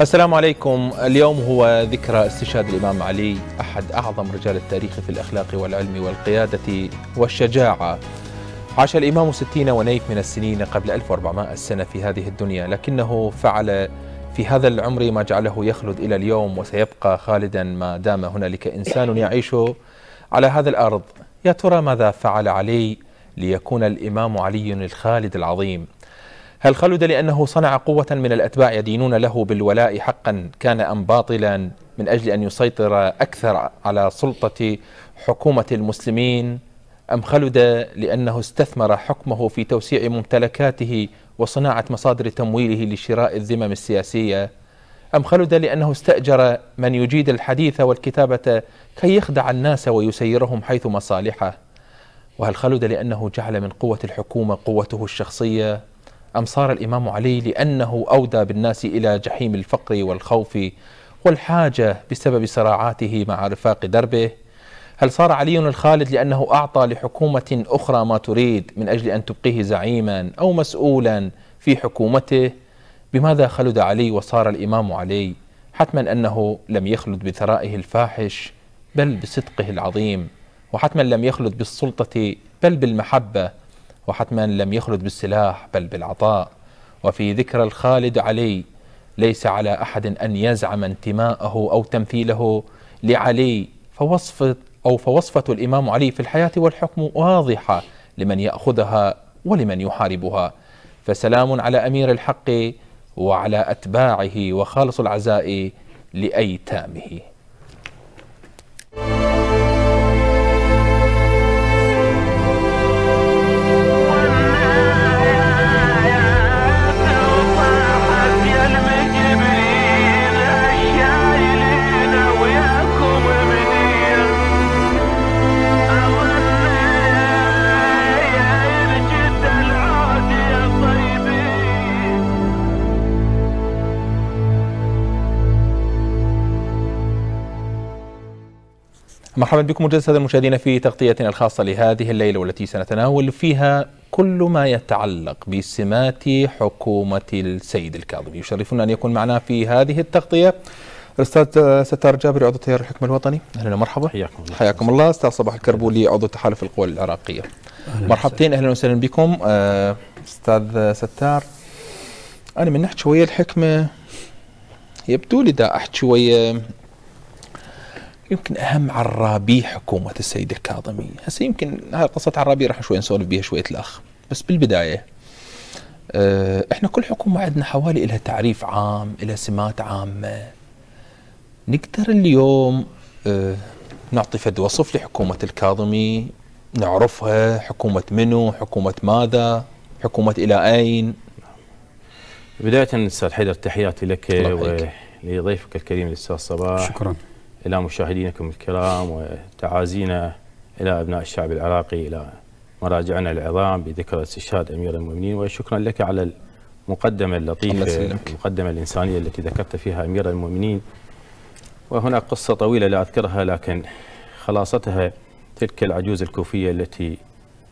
السلام عليكم اليوم هو ذكرى استشهاد الإمام علي أحد أعظم رجال التاريخ في الأخلاق والعلم والقيادة والشجاعة عاش الإمام ستين ونيف من السنين قبل 1400 سنة في هذه الدنيا لكنه فعل في هذا العمر ما جعله يخلد إلى اليوم وسيبقى خالدا ما دام هنالك إنسان يعيش على هذا الأرض يا ترى ماذا فعل علي ليكون الإمام علي الخالد العظيم هل خلد لأنه صنع قوة من الأتباع يدينون له بالولاء حقا كان أم باطلا من أجل أن يسيطر أكثر على سلطة حكومة المسلمين أم خلد لأنه استثمر حكمه في توسيع ممتلكاته وصناعة مصادر تمويله لشراء الذمم السياسية أم خلد لأنه استأجر من يجيد الحديث والكتابة كي يخدع الناس ويسيرهم حيث مصالحه وهل خلد لأنه جعل من قوة الحكومة قوته الشخصية أم صار الإمام علي لأنه أودى بالناس إلى جحيم الفقر والخوف والحاجة بسبب صراعاته مع رفاق دربه هل صار علي الخالد لأنه أعطى لحكومة أخرى ما تريد من أجل أن تبقيه زعيما أو مسؤولا في حكومته بماذا خلد علي وصار الإمام علي حتما أنه لم يخلد بثرائه الفاحش بل بصدقه العظيم وحتما لم يخلد بالسلطة بل بالمحبة وحتما لم يخلد بالسلاح بل بالعطاء وفي ذكرى الخالد علي ليس على أحد أن يزعم انتماءه أو تمثيله لعلي فوصفة أو فوصفة الإمام علي في الحياة والحكم واضحة لمن يأخذها ولمن يحاربها فسلام على أمير الحق وعلى أتباعه وخالص العزاء لأيتامه مرحبا بكم مجددا المشاهدين في تغطيتنا الخاصة لهذه الليلة والتي سنتناول فيها كل ما يتعلق بسمات حكومة السيد الكاظمي يشرفنا أن يكون معنا في هذه التغطية الاستاذ ستار جابري عضو تيار الحكم الوطني اهلا ومرحبا حياكم الله حياكم الله استاذ صباح الكربولي عضو تحالف القوى العراقيه مرحبتين اهلا وسهلا بكم آه، استاذ ستار انا من نحكي شويه الحكمه يبدو لي دا احكي شويه يمكن اهم عرابي حكومه السيد الكاظمي، هسه يمكن هاي قصه عرابي راح شوي نسولف بها شويه الاخ، بس بالبدايه آه، احنا كل حكومه عندنا حوالي لها تعريف عام، لها سمات عامه. نقدر اليوم آه، نعطي فد وصف لحكومه الكاظمي نعرفها حكومه منو، حكومه ماذا، حكومه الى اين؟ بدايه استاذ حيدر تحياتي لك ولضيفك الكريم الاستاذ صباح شكرا إلى مشاهدينكم الكرام وتعازينا إلى أبناء الشعب العراقي إلى مراجعنا العظام بذكرى استشهاد أمير المؤمنين وشكرا لك على المقدمة اللطيفة المقدمة الإنسانية التي ذكرت فيها أمير المؤمنين وهناك قصة طويلة لا أذكرها لكن خلاصتها تلك العجوز الكوفية التي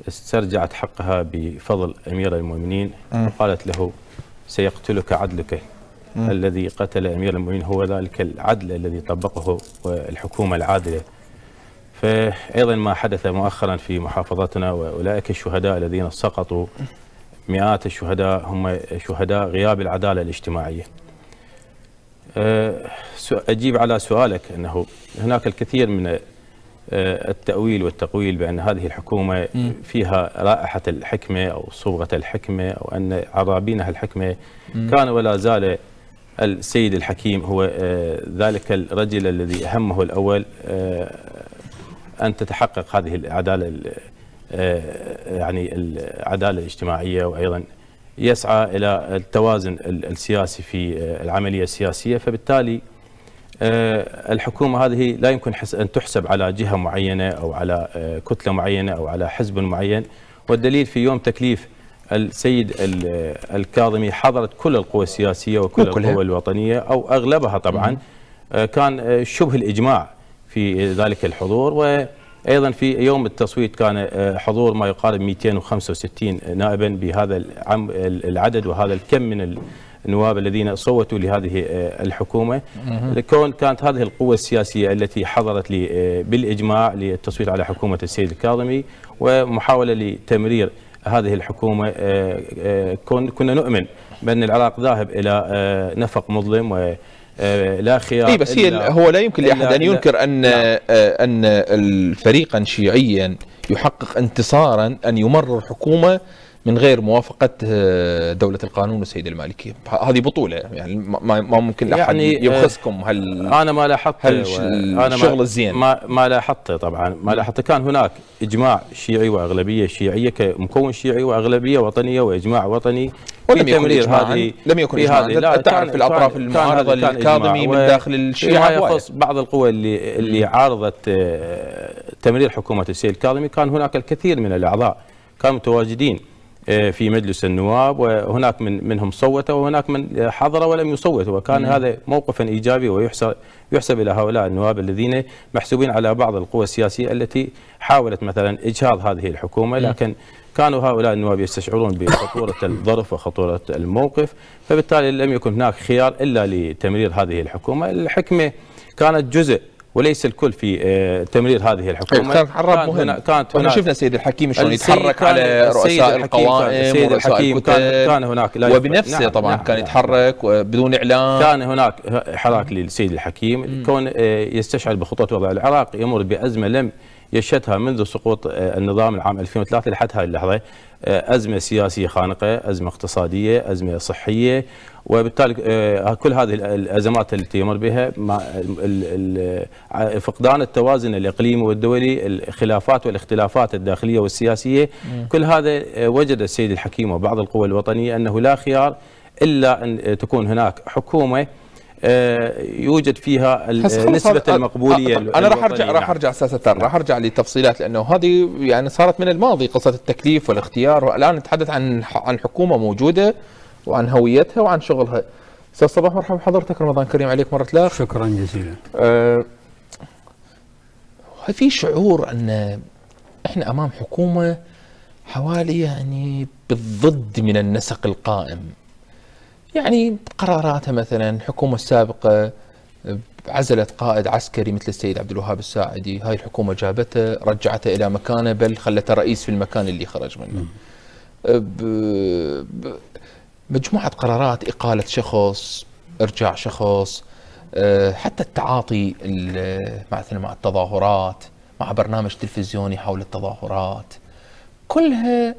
استرجعت حقها بفضل أمير المؤمنين وقالت له سيقتلك عدلك الذي قتل أمير المؤمنين هو ذلك العدل الذي طبقه آه، الحكومة العادلة فأيضا ما حدث مؤخرا في محافظتنا وأولئك الشهداء الذين سقطوا مئات الشهداء هم شهداء غياب العدالة الاجتماعية آه، أجيب على سؤالك أنه هناك الكثير من آه، التأويل والتقويل بأن هذه الحكومة فيها رائحة الحكمة أو صبغة الحكمة أو أن عرابينها الحكمة كان ولا زال السيد الحكيم هو آه، ذلك الرجل الذي همه الأول آه، أن تتحقق هذه العدالة آه، يعني العدالة الاجتماعية وأيضا يسعى إلى التوازن السياسي في العملية السياسية فبالتالي الحكومة هذه لا يمكن أن تحسب على جهة معينة أو على كتلة معينة أو على حزب معين والدليل في يوم تكليف السيد الكاظمي حضرت كل القوى السياسية وكل القوى الوطنية أو أغلبها طبعا آه، كان آه، شبه الإجماع في ذلك الحضور وأيضا في يوم التصويت كان آه، حضور ما يقارب 265 نائبا بهذا العدد وهذا الكم من النواب الذين صوتوا لهذه الحكومة لكون كانت هذه القوة السياسية التي حضرت بالإجماع للتصويت على حكومة السيد الكاظمي ومحاولة لتمرير هذه الحكومة آه، آه، كنا نؤمن بأن العراق ذاهب إلى آه، نفق مظلم و لا خيار إيه بس هي هو لا يمكن لاحد ان ينكر ان لا. نعم. ان الفريقا شيعيا يحقق انتصارا ان يمرر حكومه من غير موافقه آه، دوله القانون والسيد المالكي هذه بطوله يعني ما, ما ممكن احد يعني آه، يبخسكم هال انا ما لاحظت الشغل الزين ما, ما لاحظته طبعا ما لاحظته كان هناك اجماع شيعي واغلبيه شيعيه كمكون شيعي واغلبيه وطنيه واجماع وطني ولم يكن إجماعا هذه لم يكن اجماع تعرف الاطراف المعارضه الكاظمي من داخل الشيعه يخص بعض القوى اللي اللي عارضت آه، تمرير حكومه السيد الكاظمي كان هناك الكثير من الاعضاء كانوا متواجدين آه، في مجلس النواب وهناك من منهم صوت وهناك من حضر ولم يصوت وكان مم. نعم. هذا موقفا ايجابي ويحسب يحسب الى هؤلاء النواب الذين محسوبين على بعض القوى السياسيه التي حاولت مثلا اجهاض هذه الحكومه نعم. لكن كانوا هؤلاء النواب يستشعرون بخطورة الظرف وخطورة الموقف فبالتالي لم يكن هناك خيار إلا لتمرير هذه الحكومة الحكمة كانت جزء وليس الكل في آه، تمرير هذه الحكومه كانت حرب مهم كانت هناك شفنا سيد الحكيم شلون يتحرك على رؤساء القوائم سيد الحكيم كان, كان هناك لا وبنفسه نعم طبعا نعم كان نعم. يتحرك نعم بدون اعلان كان هناك حراك للسيد الحكيم كون آه، يستشعر بخطوط وضع العراق يمر بازمه لم يشهدها منذ سقوط آه، النظام العام 2003 لحد هذه اللحظه آه، أزمة سياسية خانقة أزمة اقتصادية أزمة صحية وبالتالي آه، كل هذه الأزمات التي يمر بها فقدان التوازن الإقليمي والدولي الخلافات والاختلافات الداخلية والسياسية كل هذا آه، وجد السيد الحكيم وبعض القوى الوطنية أنه لا خيار إلا أن تكون هناك حكومة آه، يوجد فيها نسبة المقبولية أنا راح أرجع راح أرجع أساسا راح أرجع لتفصيلات لأنه هذه يعني صارت من الماضي قصة التكليف والاختيار والان نتحدث عن عن حكومة موجودة وعن هويتها وعن شغلها استاذ صباح مرحبا بحضرتك رمضان كريم عليك مره لا شكرا جزيلا آه في شعور ان احنا امام حكومه حوالي يعني بالضد من النسق القائم يعني قراراتها مثلا الحكومه السابقه آه، عزلت قائد عسكري مثل السيد عبد الوهاب الساعدي هاي الحكومه جابته رجعته الى مكانه بل خلته رئيس في المكان اللي خرج منه آه، مجموعه قرارات اقاله شخص ارجاع شخص آه، حتى التعاطي مثلا مع التظاهرات مع برنامج تلفزيوني حول التظاهرات كلها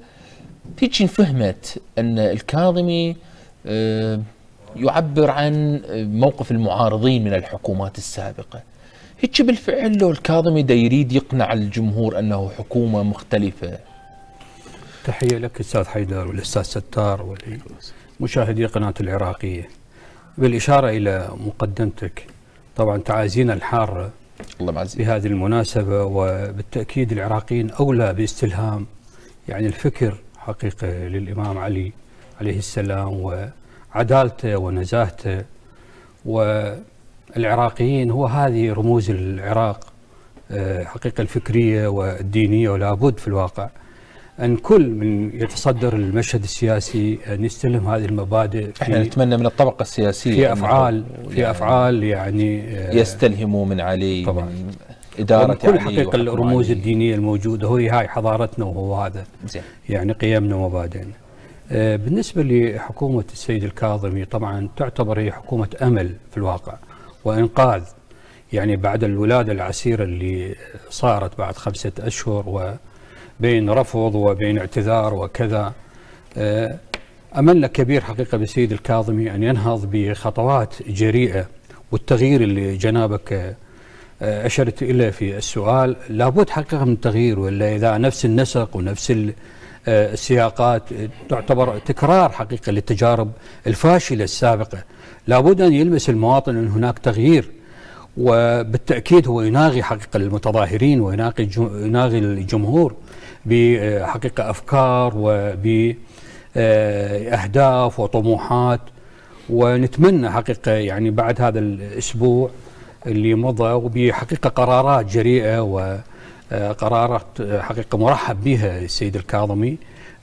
تيجي فهمت ان الكاظمي آه، يعبر عن موقف المعارضين من الحكومات السابقة هيك بالفعل لو الكاظمي دا يريد يقنع الجمهور أنه حكومة مختلفة تحية لك أستاذ حيدر والأستاذ ستار ومشاهدي قناة العراقية بالإشارة إلى مقدمتك طبعا تعازينا الحارة الله معزي. بهذه المناسبة وبالتأكيد العراقيين أولى باستلهام يعني الفكر حقيقة للإمام علي عليه السلام وعدالته ونزاهته والعراقيين هو هذه رموز العراق آه، حقيقة الفكرية والدينية ولابد في الواقع أن كل من يتصدر المشهد السياسي أن يستلم هذه المبادئ احنا نتمنى من الطبقة السياسية في أفعال في يعني أفعال يعني آه، يستلهموا من علي طبعا من إدارة كل حقيقة الرموز الدينية الموجودة هي هاي حضارتنا وهو هذا يعني قيمنا ومبادئنا بالنسبة لحكومة السيد الكاظمي طبعا تعتبر هي حكومة أمل في الواقع وإنقاذ يعني بعد الولادة العسيرة اللي صارت بعد خمسة أشهر وبين رفض وبين اعتذار وكذا آه، أملنا كبير حقيقة بالسيد الكاظمي أن ينهض بخطوات جريئة والتغيير اللي جنابك آه، أشرت إليه في السؤال لابد حقيقة من التغيير ولا إذا نفس النسق ونفس آه، سياقات تعتبر تكرار حقيقة للتجارب الفاشلة السابقة لابد أن يلمس المواطن أن هناك تغيير وبالتأكيد هو يناغي حقيقة المتظاهرين ويناغي يناغي الجمهور بحقيقة أفكار وبأهداف آه، وطموحات ونتمنى حقيقة يعني بعد هذا الأسبوع اللي مضى وبحقيقة قرارات جريئة و قرارات حقيقه مرحب بها السيد الكاظمي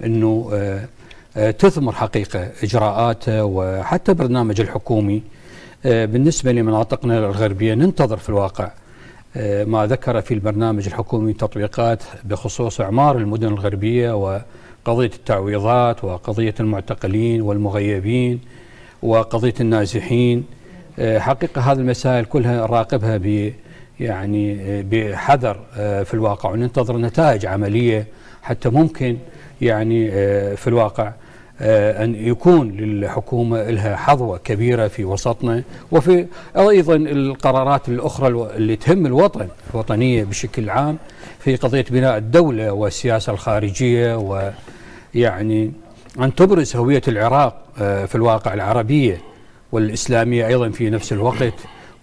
انه آه، آه، تثمر حقيقه اجراءاته وحتى برنامج الحكومي آه، بالنسبه لمناطقنا الغربيه ننتظر في الواقع ما ذكر في البرنامج الحكومي تطبيقات بخصوص اعمار المدن الغربيه وقضيه التعويضات وقضيه المعتقلين والمغيبين وقضيه النازحين حقيقه هذه المسائل كلها نراقبها ب يعني آه، بحذر آه، في الواقع وننتظر نتائج عملية حتى ممكن يعني آه، في الواقع أن يكون للحكومة لها حظوة كبيرة في وسطنا وفي أيضا القرارات الأخرى اللي تهم الوطن الوطنية بشكل عام في قضية بناء الدولة والسياسة الخارجية ويعني أن تبرز هوية العراق في الواقع العربية والإسلامية أيضا في نفس الوقت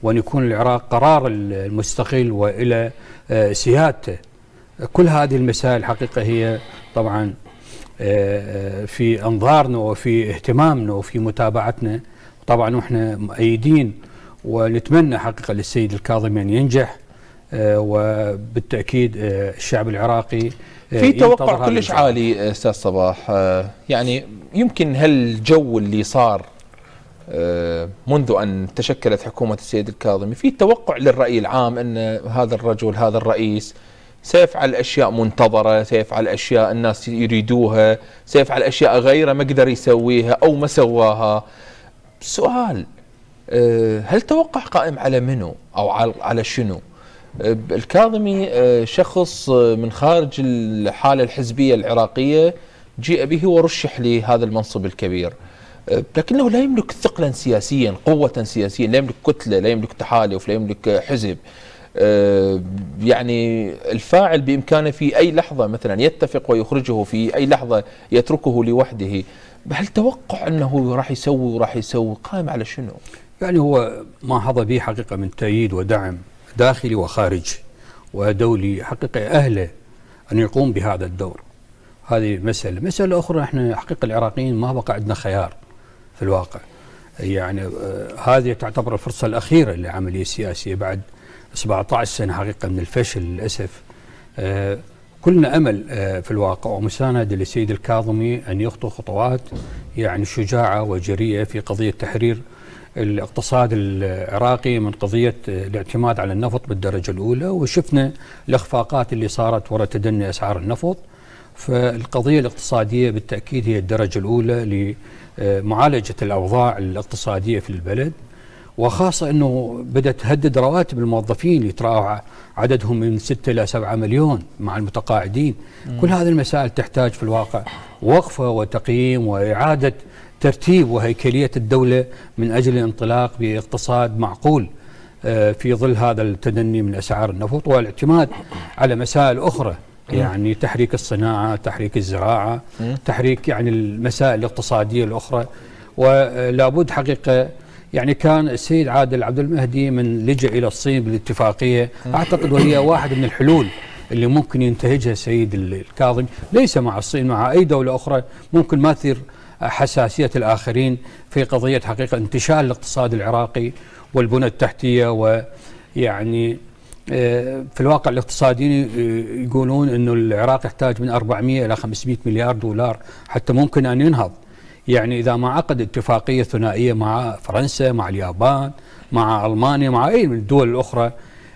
وأن يكون العراق قرار المستقل وإلى آه، سيادته كل هذه المسائل الحقيقة هي طبعا آه، آه، في أنظارنا وفي اهتمامنا وفي متابعتنا طبعا نحن مؤيدين ونتمنى حقيقة للسيد الكاظم أن ينجح وبالتأكيد الشعب العراقي في توقع كلش عالي أستاذ صباح يعني يمكن هالجو اللي صار آه، منذ ان تشكلت حكومه السيد الكاظمي في توقع للراي العام ان هذا الرجل هذا الرئيس سيفعل اشياء منتظره، سيفعل اشياء الناس يريدوها، سيفعل اشياء غيره ما قدر يسويها او ما سواها. سؤال آه، هل توقع قائم على منو او على شنو؟ آه، الكاظمي شخص من خارج الحاله الحزبيه العراقيه جيء به ورشح لهذا المنصب الكبير. آه، لكنه لا يملك ثقلا سياسيا قوة سياسيا لا يملك كتلة لا يملك تحالف لا يملك آه، حزب آه، يعني الفاعل بإمكانه في أي لحظة مثلا يتفق ويخرجه في أي لحظة يتركه لوحده هل توقع أنه راح يسوي وراح يسوي قائم على شنو يعني هو ما حظى به حقيقة من تأييد ودعم داخلي وخارجي ودولي حقيقة أهله أن يقوم بهذا الدور هذه مسألة مسألة أخرى إحنا حقيقة العراقيين ما بقى عندنا خيار في الواقع يعني آه، هذه تعتبر الفرصة الأخيرة للعملية السياسية بعد 17 سنة حقيقة من الفشل للأسف آه، كلنا أمل آه، في الواقع ومساندة للسيد الكاظمي أن يخطو خطوات يعني شجاعة وجريئة في قضية تحرير الاقتصاد العراقي من قضية الاعتماد على النفط بالدرجة الأولى وشفنا الإخفاقات اللي صارت وراء تدني أسعار النفط فالقضية الاقتصادية بالتأكيد هي الدرجة الأولى معالجة الأوضاع الاقتصادية في البلد وخاصة أنه بدأت تهدد رواتب الموظفين يتراوح عددهم من 6 إلى 7 مليون مع المتقاعدين مم. كل هذه المسائل تحتاج في الواقع وقفة وتقييم وإعادة ترتيب وهيكلية الدولة من أجل الانطلاق باقتصاد معقول آه، في ظل هذا التدني من أسعار النفط والاعتماد على مسائل أخرى يعني تحريك الصناعة تحريك الزراعة تحريك يعني المسائل الاقتصادية الأخرى ولابد حقيقة يعني كان السيد عادل عبد المهدي من لجأ إلى الصين بالاتفاقية أعتقد وهي واحد من الحلول اللي ممكن ينتهجها السيد الكاظمي ليس مع الصين مع أي دولة أخرى ممكن ما تثير حساسية الآخرين في قضية حقيقة انتشال الاقتصاد العراقي والبنى التحتية ويعني في الواقع الاقتصاديين يقولون انه العراق يحتاج من 400 الى 500 مليار دولار حتى ممكن ان ينهض يعني اذا ما عقد اتفاقيه ثنائيه مع فرنسا مع اليابان مع المانيا مع اي من الدول الاخرى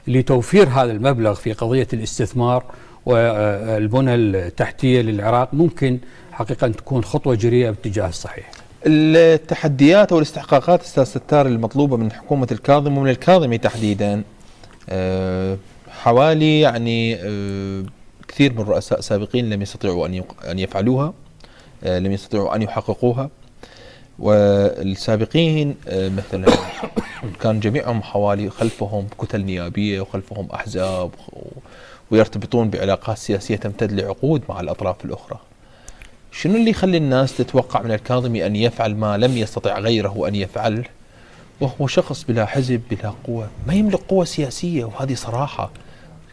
لتوفير هذا المبلغ في قضيه الاستثمار والبنى التحتيه للعراق ممكن حقيقه ان تكون خطوه جريئه باتجاه الصحيح. التحديات او الاستحقاقات استاذ ستار المطلوبه من حكومه الكاظم ومن الكاظمي تحديدا آه، حوالي يعني آه، كثير من الرؤساء السابقين لم يستطيعوا أن يفعلوها آه، لم يستطيعوا أن يحققوها والسابقين مثلا كان جميعهم حوالي خلفهم كتل نيابية وخلفهم أحزاب ويرتبطون بعلاقات سياسية تمتد لعقود مع الأطراف الأخرى شنو اللي يخلي الناس تتوقع من الكاظمي أن يفعل ما لم يستطع غيره أن يفعله وهو شخص بلا حزب بلا قوة ما يملك قوة سياسية وهذه صراحة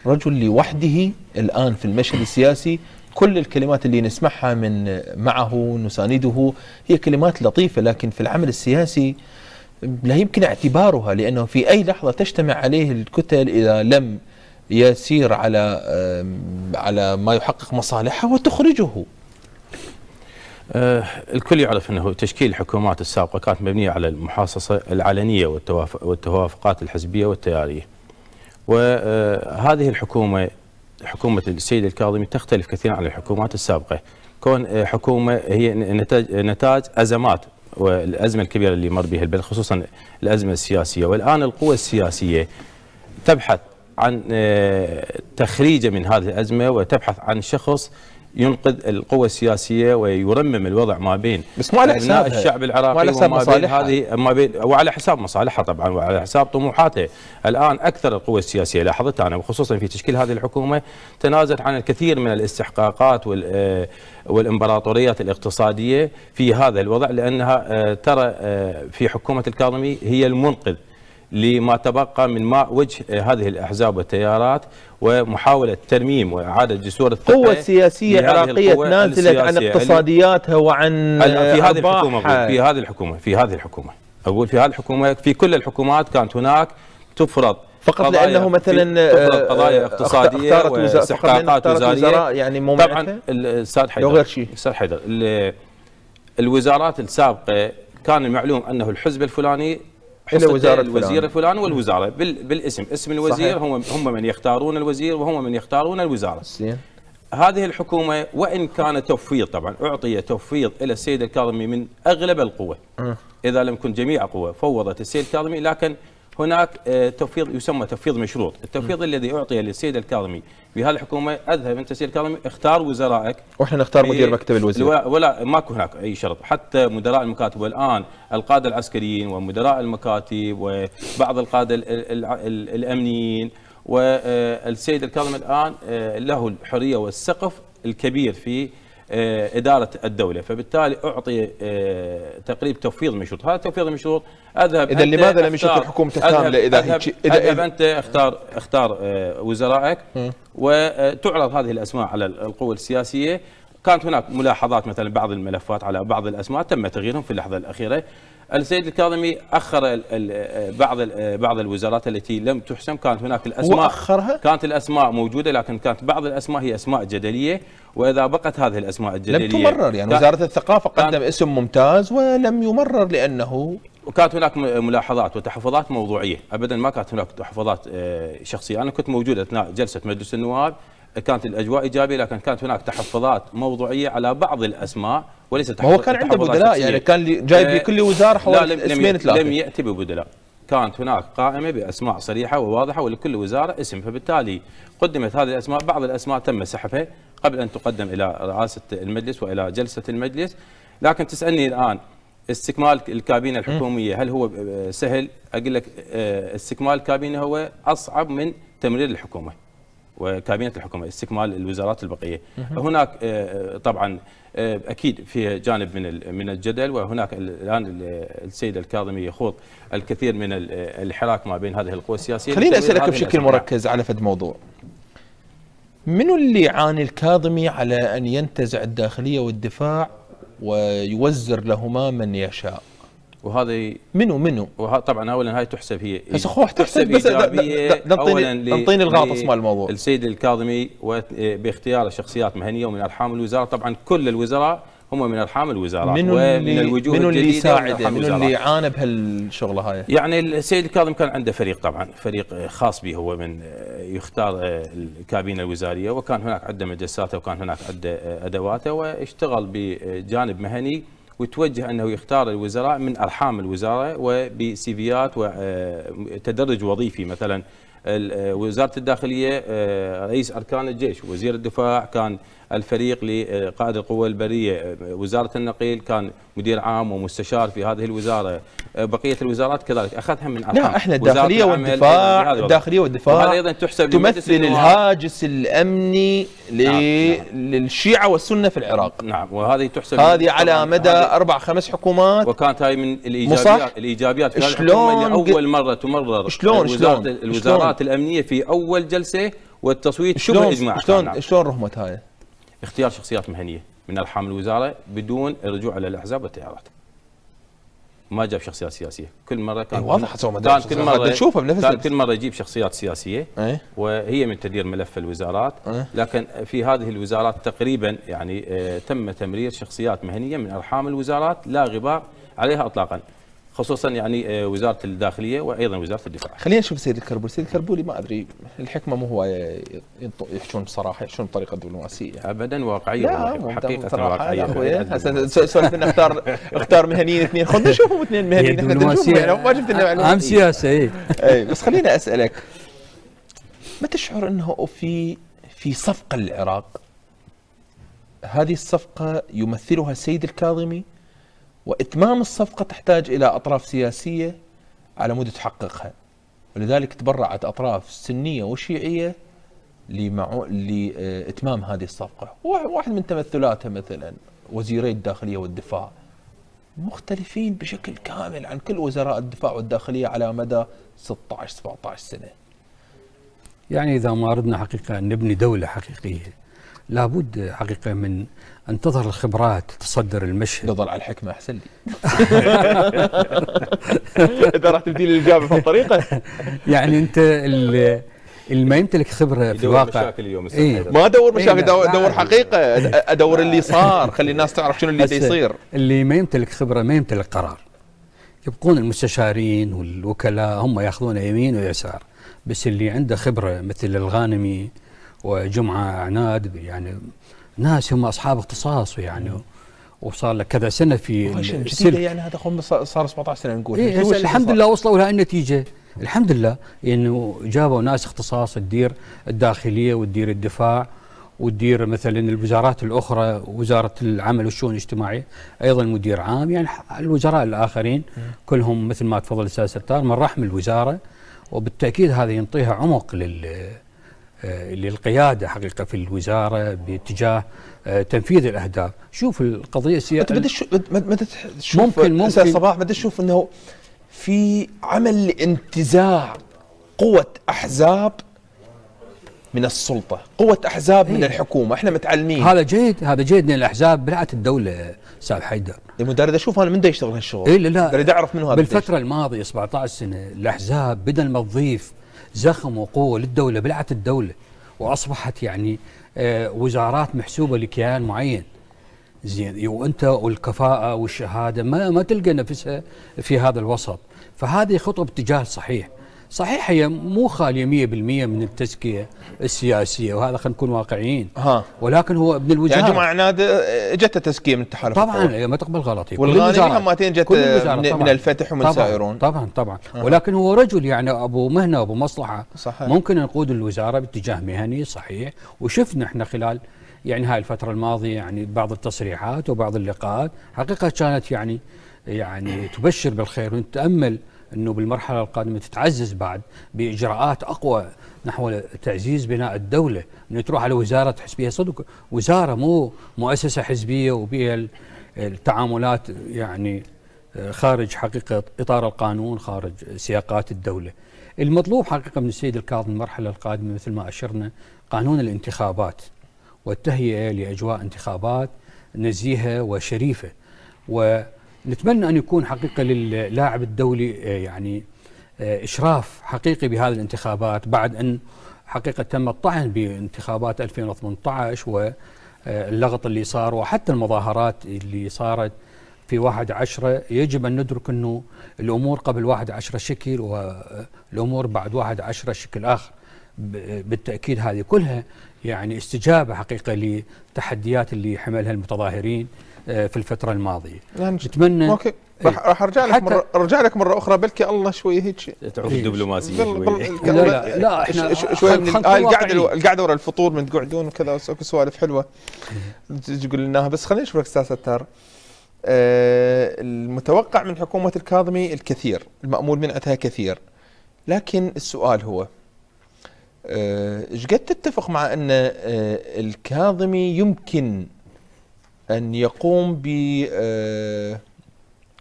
رجل لوحده الآن في المشهد السياسي كل الكلمات اللي نسمعها من معه نسانده هي كلمات لطيفة لكن في العمل السياسي لا يمكن اعتبارها لأنه في أي لحظة تجتمع عليه الكتل إذا لم يسير على على ما يحقق مصالحه وتخرجه آه، الكل يعرف أنه تشكيل الحكومات السابقة كانت مبنية على المحاصصة العلنية والتوافق والتوافقات الحزبية والتيارية وهذه الحكومة حكومة السيد الكاظمي تختلف كثيرا عن الحكومات السابقة كون حكومة هي نتاج, نتاج أزمات والأزمة الكبيرة اللي مر بها البلد خصوصا الأزمة السياسية والآن القوى السياسية تبحث عن آه، تخريجه من هذه الأزمة وتبحث عن شخص ينقذ القوى السياسيه ويرمم الوضع ما بين بس ما على حساب الشعب العراقي وعلى حساب وما بين هذه ما بين وعلى حساب مصالحها طبعا وعلى حساب طموحاتها الان اكثر القوى السياسيه لاحظت انا وخصوصا في تشكيل هذه الحكومه تنازلت عن الكثير من الاستحقاقات وال آه، والامبراطوريات الاقتصاديه في هذا الوضع لانها آه، ترى آه، في حكومه الكاظمي هي المنقذ لما تبقى من ماء وجه هذه الاحزاب والتيارات ومحاولة ترميم وإعادة جسور الثقة قوة سياسية عراقية نازلت عن اقتصادياتها وعن في هذه الحكومة في هذه الحكومة في هذه الحكومة أقول في هذه الحكومة في كل الحكومات كانت هناك تفرض فقط لانه مثلا آه، قضايا اقتصاديه واستحقاقات وزاريه يعني مو طبعا الاستاذ حيدر يعني غير شيء الاستاذ حيدر الوزارات السابقه كان المعلوم انه الحزب الفلاني حصه الوزير الوزير الفلاني والوزاره بالاسم اسم الوزير هم هم من يختارون الوزير وهم من يختارون الوزاره هذه الحكومه وان كان تفويض طبعا اعطي تفويض الى السيد الكاظمي من اغلب القوى أه. اذا لم يكن جميع قوى فوضت السيد الكاظمي لكن هناك آه، تفويض يسمى تفويض مشروط، التفويض م. الذي اعطي للسيد الكاظمي في هذه الحكومه اذهب انت سيد الكاظمي اختار وزرائك واحنا نختار مدير مكتب الوزير ولا ماكو هناك اي شرط، حتى مدراء المكاتب والان القاده العسكريين ومدراء المكاتب وبعض القاده ال ال ال الامنيين والسيد آه، الكاظمي الان آه، له الحريه والسقف الكبير في آه، اداره الدوله فبالتالي اعطي آه، تقريب تفويض من شروط هذا التفويض من شروط اذهب اذا لماذا لم يشكل الحكومه كامله اذا أذهب, إذا أذهب انت اختار اختار آه، وزرائك وتعرض هذه الاسماء على القوى السياسيه كانت هناك ملاحظات مثلا بعض الملفات على بعض الاسماء تم تغييرهم في اللحظه الاخيره السيد الكاظمي اخر بعض بعض الوزارات التي لم تحسم كانت هناك الاسماء وأخرها؟ كانت الاسماء موجوده لكن كانت بعض الاسماء هي اسماء جدليه واذا بقت هذه الاسماء الجدليه لم تمرر يعني وزاره الثقافه قدم اسم ممتاز ولم يمرر لانه وكانت هناك ملاحظات وتحفظات موضوعيه ابدا ما كانت هناك تحفظات آه، شخصيه انا كنت موجود اثناء جلسه مجلس النواب كانت الاجواء ايجابيه لكن كانت هناك تحفظات موضوعيه على بعض الاسماء وليس تحفظات هو كان عنده بدلاء يعني كان جايب لكل آه، وزاره حوالي اسمين ثلاثه لم ياتي ببدلاء كانت هناك قائمه باسماء صريحه وواضحه ولكل وزاره اسم فبالتالي قدمت هذه الاسماء بعض الاسماء تم سحبها قبل ان تقدم الى رئاسه المجلس والى جلسه المجلس لكن تسالني الان استكمال الكابينه الحكوميه هل هو سهل؟ اقول لك آه، استكمال الكابينه هو اصعب من تمرير الحكومه. وكابينه الحكومه استكمال الوزارات البقيه هناك آه، آه، طبعا آه، اكيد في جانب من من الجدل وهناك الان السيد الكاظمي يخوض الكثير من الحراك ما بين هذه القوى السياسيه خليني اسالك بشكل مركز على فد موضوع منو اللي يعاني الكاظمي على ان ينتزع الداخليه والدفاع ويوزر لهما من يشاء وهذا منو منو طبعا اولا هاي تحسب هي بس اخوه تحسب بس ايجابيه اولا انطيني الغاطس مال الموضوع السيد الكاظمي باختيار شخصيات مهنيه ومن ارحام الوزاره طبعا كل الوزراء هم من ارحام الوزارات ومن اللي الوجوه منو اللي ساعد من اللي عانى بهالشغله هاي يعني السيد الكاظم كان عنده فريق طبعا فريق خاص به هو من آه، يختار آه، الكابينه الوزاريه وكان هناك عده مجساته وكان هناك عده آه، ادواته واشتغل بجانب مهني وتوجه انه يختار الوزراء من ارحام الوزاره وبسيفيات وتدرج وظيفي مثلا آه، وزاره الداخليه آه، رئيس اركان الجيش وزير الدفاع كان الفريق لقائد القوى البريه وزاره النقيل كان مدير عام ومستشار في هذه الوزاره بقيه الوزارات كذلك اخذها من ارقام لا نعم، احنا الداخليه والدفاع الداخليه والدفاع ايضا تحسب تمثل الهاجس الامني نعم، نعم. للشيعه والسنه في العراق نعم وهذه تحسب هذه على مدى اربع خمس حكومات وكانت هاي من الايجابيات الايجابيات في شلون اول مره تمرر شلون شلون الوزارات الامنيه في اول جلسه والتصويت شبه اجماع شلون شلون رحمت هاي اختيار شخصيات مهنيه من ارحام الوزاره بدون الرجوع الى الاحزاب والتيارات. ما جاب شخصيات سياسيه، كل مره كان أيه واضح كان, كان كل مره بنفس كان كل مره يجيب شخصيات سياسيه أيه؟ وهي من تدير ملف الوزارات أيه؟ لكن في هذه الوزارات تقريبا يعني آه تم تمرير شخصيات مهنيه من ارحام الوزارات لا غبار عليها اطلاقا، خصوصا يعني آه، وزاره الداخليه وايضا وزاره الدفاع. خلينا نشوف سيد الكربولي، سيد الكربولي ما ادري الحكمه مو هو يحشون بصراحه يحشون بطريقه دبلوماسيه. ابدا واقعيه حقيقه واقعيه. سولف اختار اختار مهنيين اثنين خلنا نشوفهم اثنين مهنيين احنا دبلوماسيه يعني، ما شفت اهم سياسه اي إيه، بس خليني اسالك ما تشعر انه في في صفقه للعراق هذه الصفقه يمثلها السيد الكاظمي وإتمام الصفقة تحتاج إلى أطراف سياسية على مود تحققها ولذلك تبرعت أطراف سنيه وشيعيه لمعو... لإتمام هذه الصفقة واحد من تمثلاتها مثلا وزيري الداخلية والدفاع مختلفين بشكل كامل عن كل وزراء الدفاع والداخلية على مدى 16 17 سنة يعني إذا ما أردنا حقيقة أن نبني دولة حقيقية لابد حقيقه من ان تظهر الخبرات تصدر المشهد تظل على الحكمه احسن لي اذا راح تبدي لي الاجابه في الطريقه يعني انت اللي ما يمتلك خبره في الواقع مشاكل اليوم إيه. إيه؟ ما ادور إيه، مشاكل إيه ادور حقيقه ادور اللي صار خلي الناس تعرف شنو اللي يصير اللي ما يمتلك خبره ما يمتلك قرار يبقون المستشارين والوكلاء هم ياخذون يمين ويسار بس اللي عنده خبره مثل الغانمي وجمعه عناد يعني ناس هم اصحاب اختصاص يعني وصار لك كذا سنه في السلك يعني هذا خم صار 17 سنه نقول إيه الحمد لله وصلوا لها النتيجه الحمد لله انه يعني جابوا ناس اختصاص تدير الداخليه وتدير الدفاع وتدير مثلا الوزارات الاخرى وزاره العمل والشؤون الاجتماعيه ايضا مدير عام يعني الوزراء الاخرين كلهم مثل ما تفضل الاستاذ ستار من رحم الوزاره وبالتاكيد هذا ينطيها عمق لل آه، للقياده حقيقه في الوزاره باتجاه آه، تنفيذ الاهداف، شوف القضيه السياسيه انت بدك شو تشوف ممكن ممكن صباح بدك تشوف انه في عمل لانتزاع قوه احزاب من السلطه، قوه احزاب من إيه. الحكومه، احنا متعلمين هذا جيد هذا جيد لان الاحزاب بلعت الدوله استاذ حيدر المدرب اشوف انا من دا يشتغل هالشغل؟ اي لا اريد اعرف منو هذا بالفتره الماضيه 17 سنه الاحزاب بدل ما تضيف زخم وقوه للدوله بلعت الدوله واصبحت يعني آه، وزارات محسوبه لكيان معين زين وانت والكفاءه والشهاده ما ما تلقى نفسها في هذا الوسط فهذه خطوه باتجاه صحيح صحيح هي مو خاليه 100% من التزكيه السياسيه وهذا خلينا نكون واقعيين ها. ولكن هو ابن الوزاره يعني جماعه عناد اه، جت تزكيه من التحالف طبعا هي إيه، ما تقبل غلط والغاني همتين جت من, من الفتح ومن سائرون طبعا طبعا ها. اه. ولكن هو رجل يعني ابو مهنه وابو مصلحه صحيح. ممكن يقود الوزاره باتجاه مهني صحيح وشفنا احنا خلال يعني هاي الفتره الماضيه يعني بعض التصريحات وبعض اللقاءات حقيقه كانت يعني يعني تبشر بالخير ونتامل انه بالمرحله القادمه تتعزز بعد باجراءات اقوى نحو تعزيز بناء الدوله انه تروح على وزاره تحس بها صدق وزاره مو مؤسسه حزبيه وبها التعاملات يعني آه، خارج حقيقه اطار القانون خارج سياقات الدوله المطلوب حقيقه من السيد الكاظم المرحله القادمه مثل ما اشرنا قانون الانتخابات والتهيئه لاجواء انتخابات نزيهه وشريفه و نتمنى أن يكون حقيقة للاعب الدولي آه، يعني آه، إشراف حقيقي بهذه الانتخابات بعد أن حقيقة تم الطعن بانتخابات 2018 واللغط آه، اللي صار وحتى المظاهرات اللي صارت في واحد عشرة يجب أن ندرك أنه الأمور قبل واحد عشرة شكل والأمور بعد واحد عشرة شكل آخر بالتأكيد هذه كلها يعني استجابة حقيقة للتحديات اللي حملها المتظاهرين آه، في الفتره الماضيه نتمنى اوكي إيه. راح راح ارجع لك مره ارجع لك مره اخرى بلكي الله شوي هيك تعود إيه. الدبلوماسيه شوي لا لا, لا احنا شوي من القعده القعده ورا الفطور من تقعدون وكذا اكو سوالف حلوه تقول لناها بس خليني اشوفك استاذ ستار آه، المتوقع من حكومه الكاظمي الكثير المامول من عندها كثير لكن السؤال هو آه، ايش قد تتفق مع ان الكاظمي يمكن أن يقوم ب آه،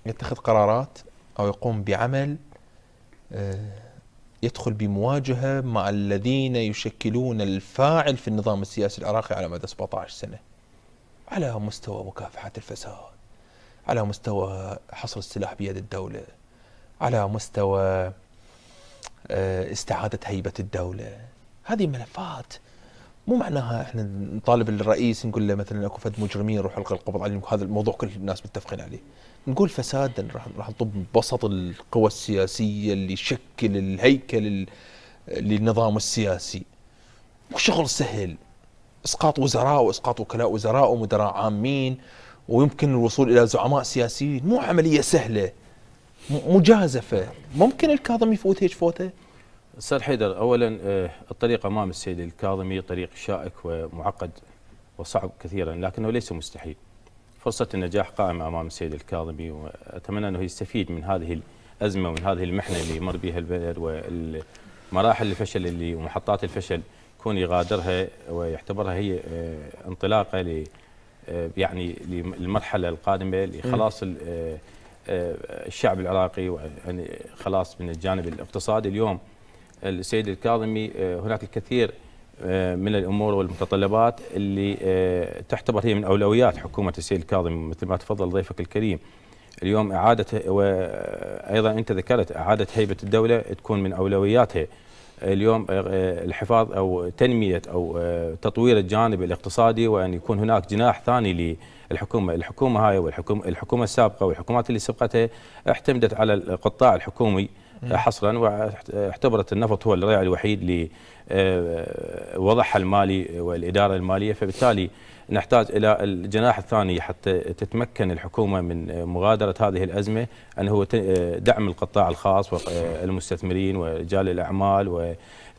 يتخذ قرارات أو يقوم بعمل آه، يدخل بمواجهة مع الذين يشكلون الفاعل في النظام السياسي العراقي على مدى 17 سنة على مستوى مكافحة الفساد على مستوى حصر السلاح بيد الدولة على مستوى آه، استعادة هيبة الدولة هذه ملفات مو معناها احنا نطالب الرئيس نقول له مثلا اكو فد مجرمين روح القى القبض عليهم هذا الموضوع كل الناس متفقين عليه نقول فسادا راح راح نطب بوسط القوى السياسيه اللي يشكل الهيكل للنظام السياسي مو شغل سهل اسقاط وزراء واسقاط وكلاء وزراء ومدراء عامين ويمكن الوصول الى زعماء سياسيين مو عمليه سهله مجازفه ممكن الكاظم يفوت هيك فوته استاذ حيدر اولا آه، الطريق امام السيد الكاظمي طريق شائك ومعقد وصعب كثيرا لكنه ليس مستحيل فرصة النجاح قائمة أمام السيد الكاظمي وأتمنى أنه يستفيد من هذه الأزمة ومن هذه المحنة اللي يمر بها البلد ومراحل الفشل اللي ومحطات الفشل يكون يغادرها ويعتبرها هي آه، انطلاقة ل آه، يعني للمرحلة القادمة لخلاص الشعب العراقي وخلاص من الجانب الاقتصادي اليوم السيد الكاظمي آه، هناك الكثير آه، من الامور والمتطلبات اللي آه، تعتبر هي من اولويات حكومه السيد الكاظمي مثل ما تفضل ضيفك الكريم اليوم اعاده وايضا انت ذكرت اعاده هيبه الدوله تكون من اولوياتها اليوم الحفاظ او تنميه او تطوير الجانب الاقتصادي وان يكون هناك جناح ثاني للحكومه، الحكومه هاي والحكومه الحكومه السابقه والحكومات اللي سبقتها اعتمدت على القطاع الحكومي حصرا واعتبرت النفط هو الريع الوحيد لوضعها آه، المالي والإدارة المالية فبالتالي نحتاج إلى الجناح الثاني حتى تتمكن الحكومة من مغادرة هذه الأزمة أن هو آه، دعم القطاع الخاص والمستثمرين آه، ورجال الأعمال و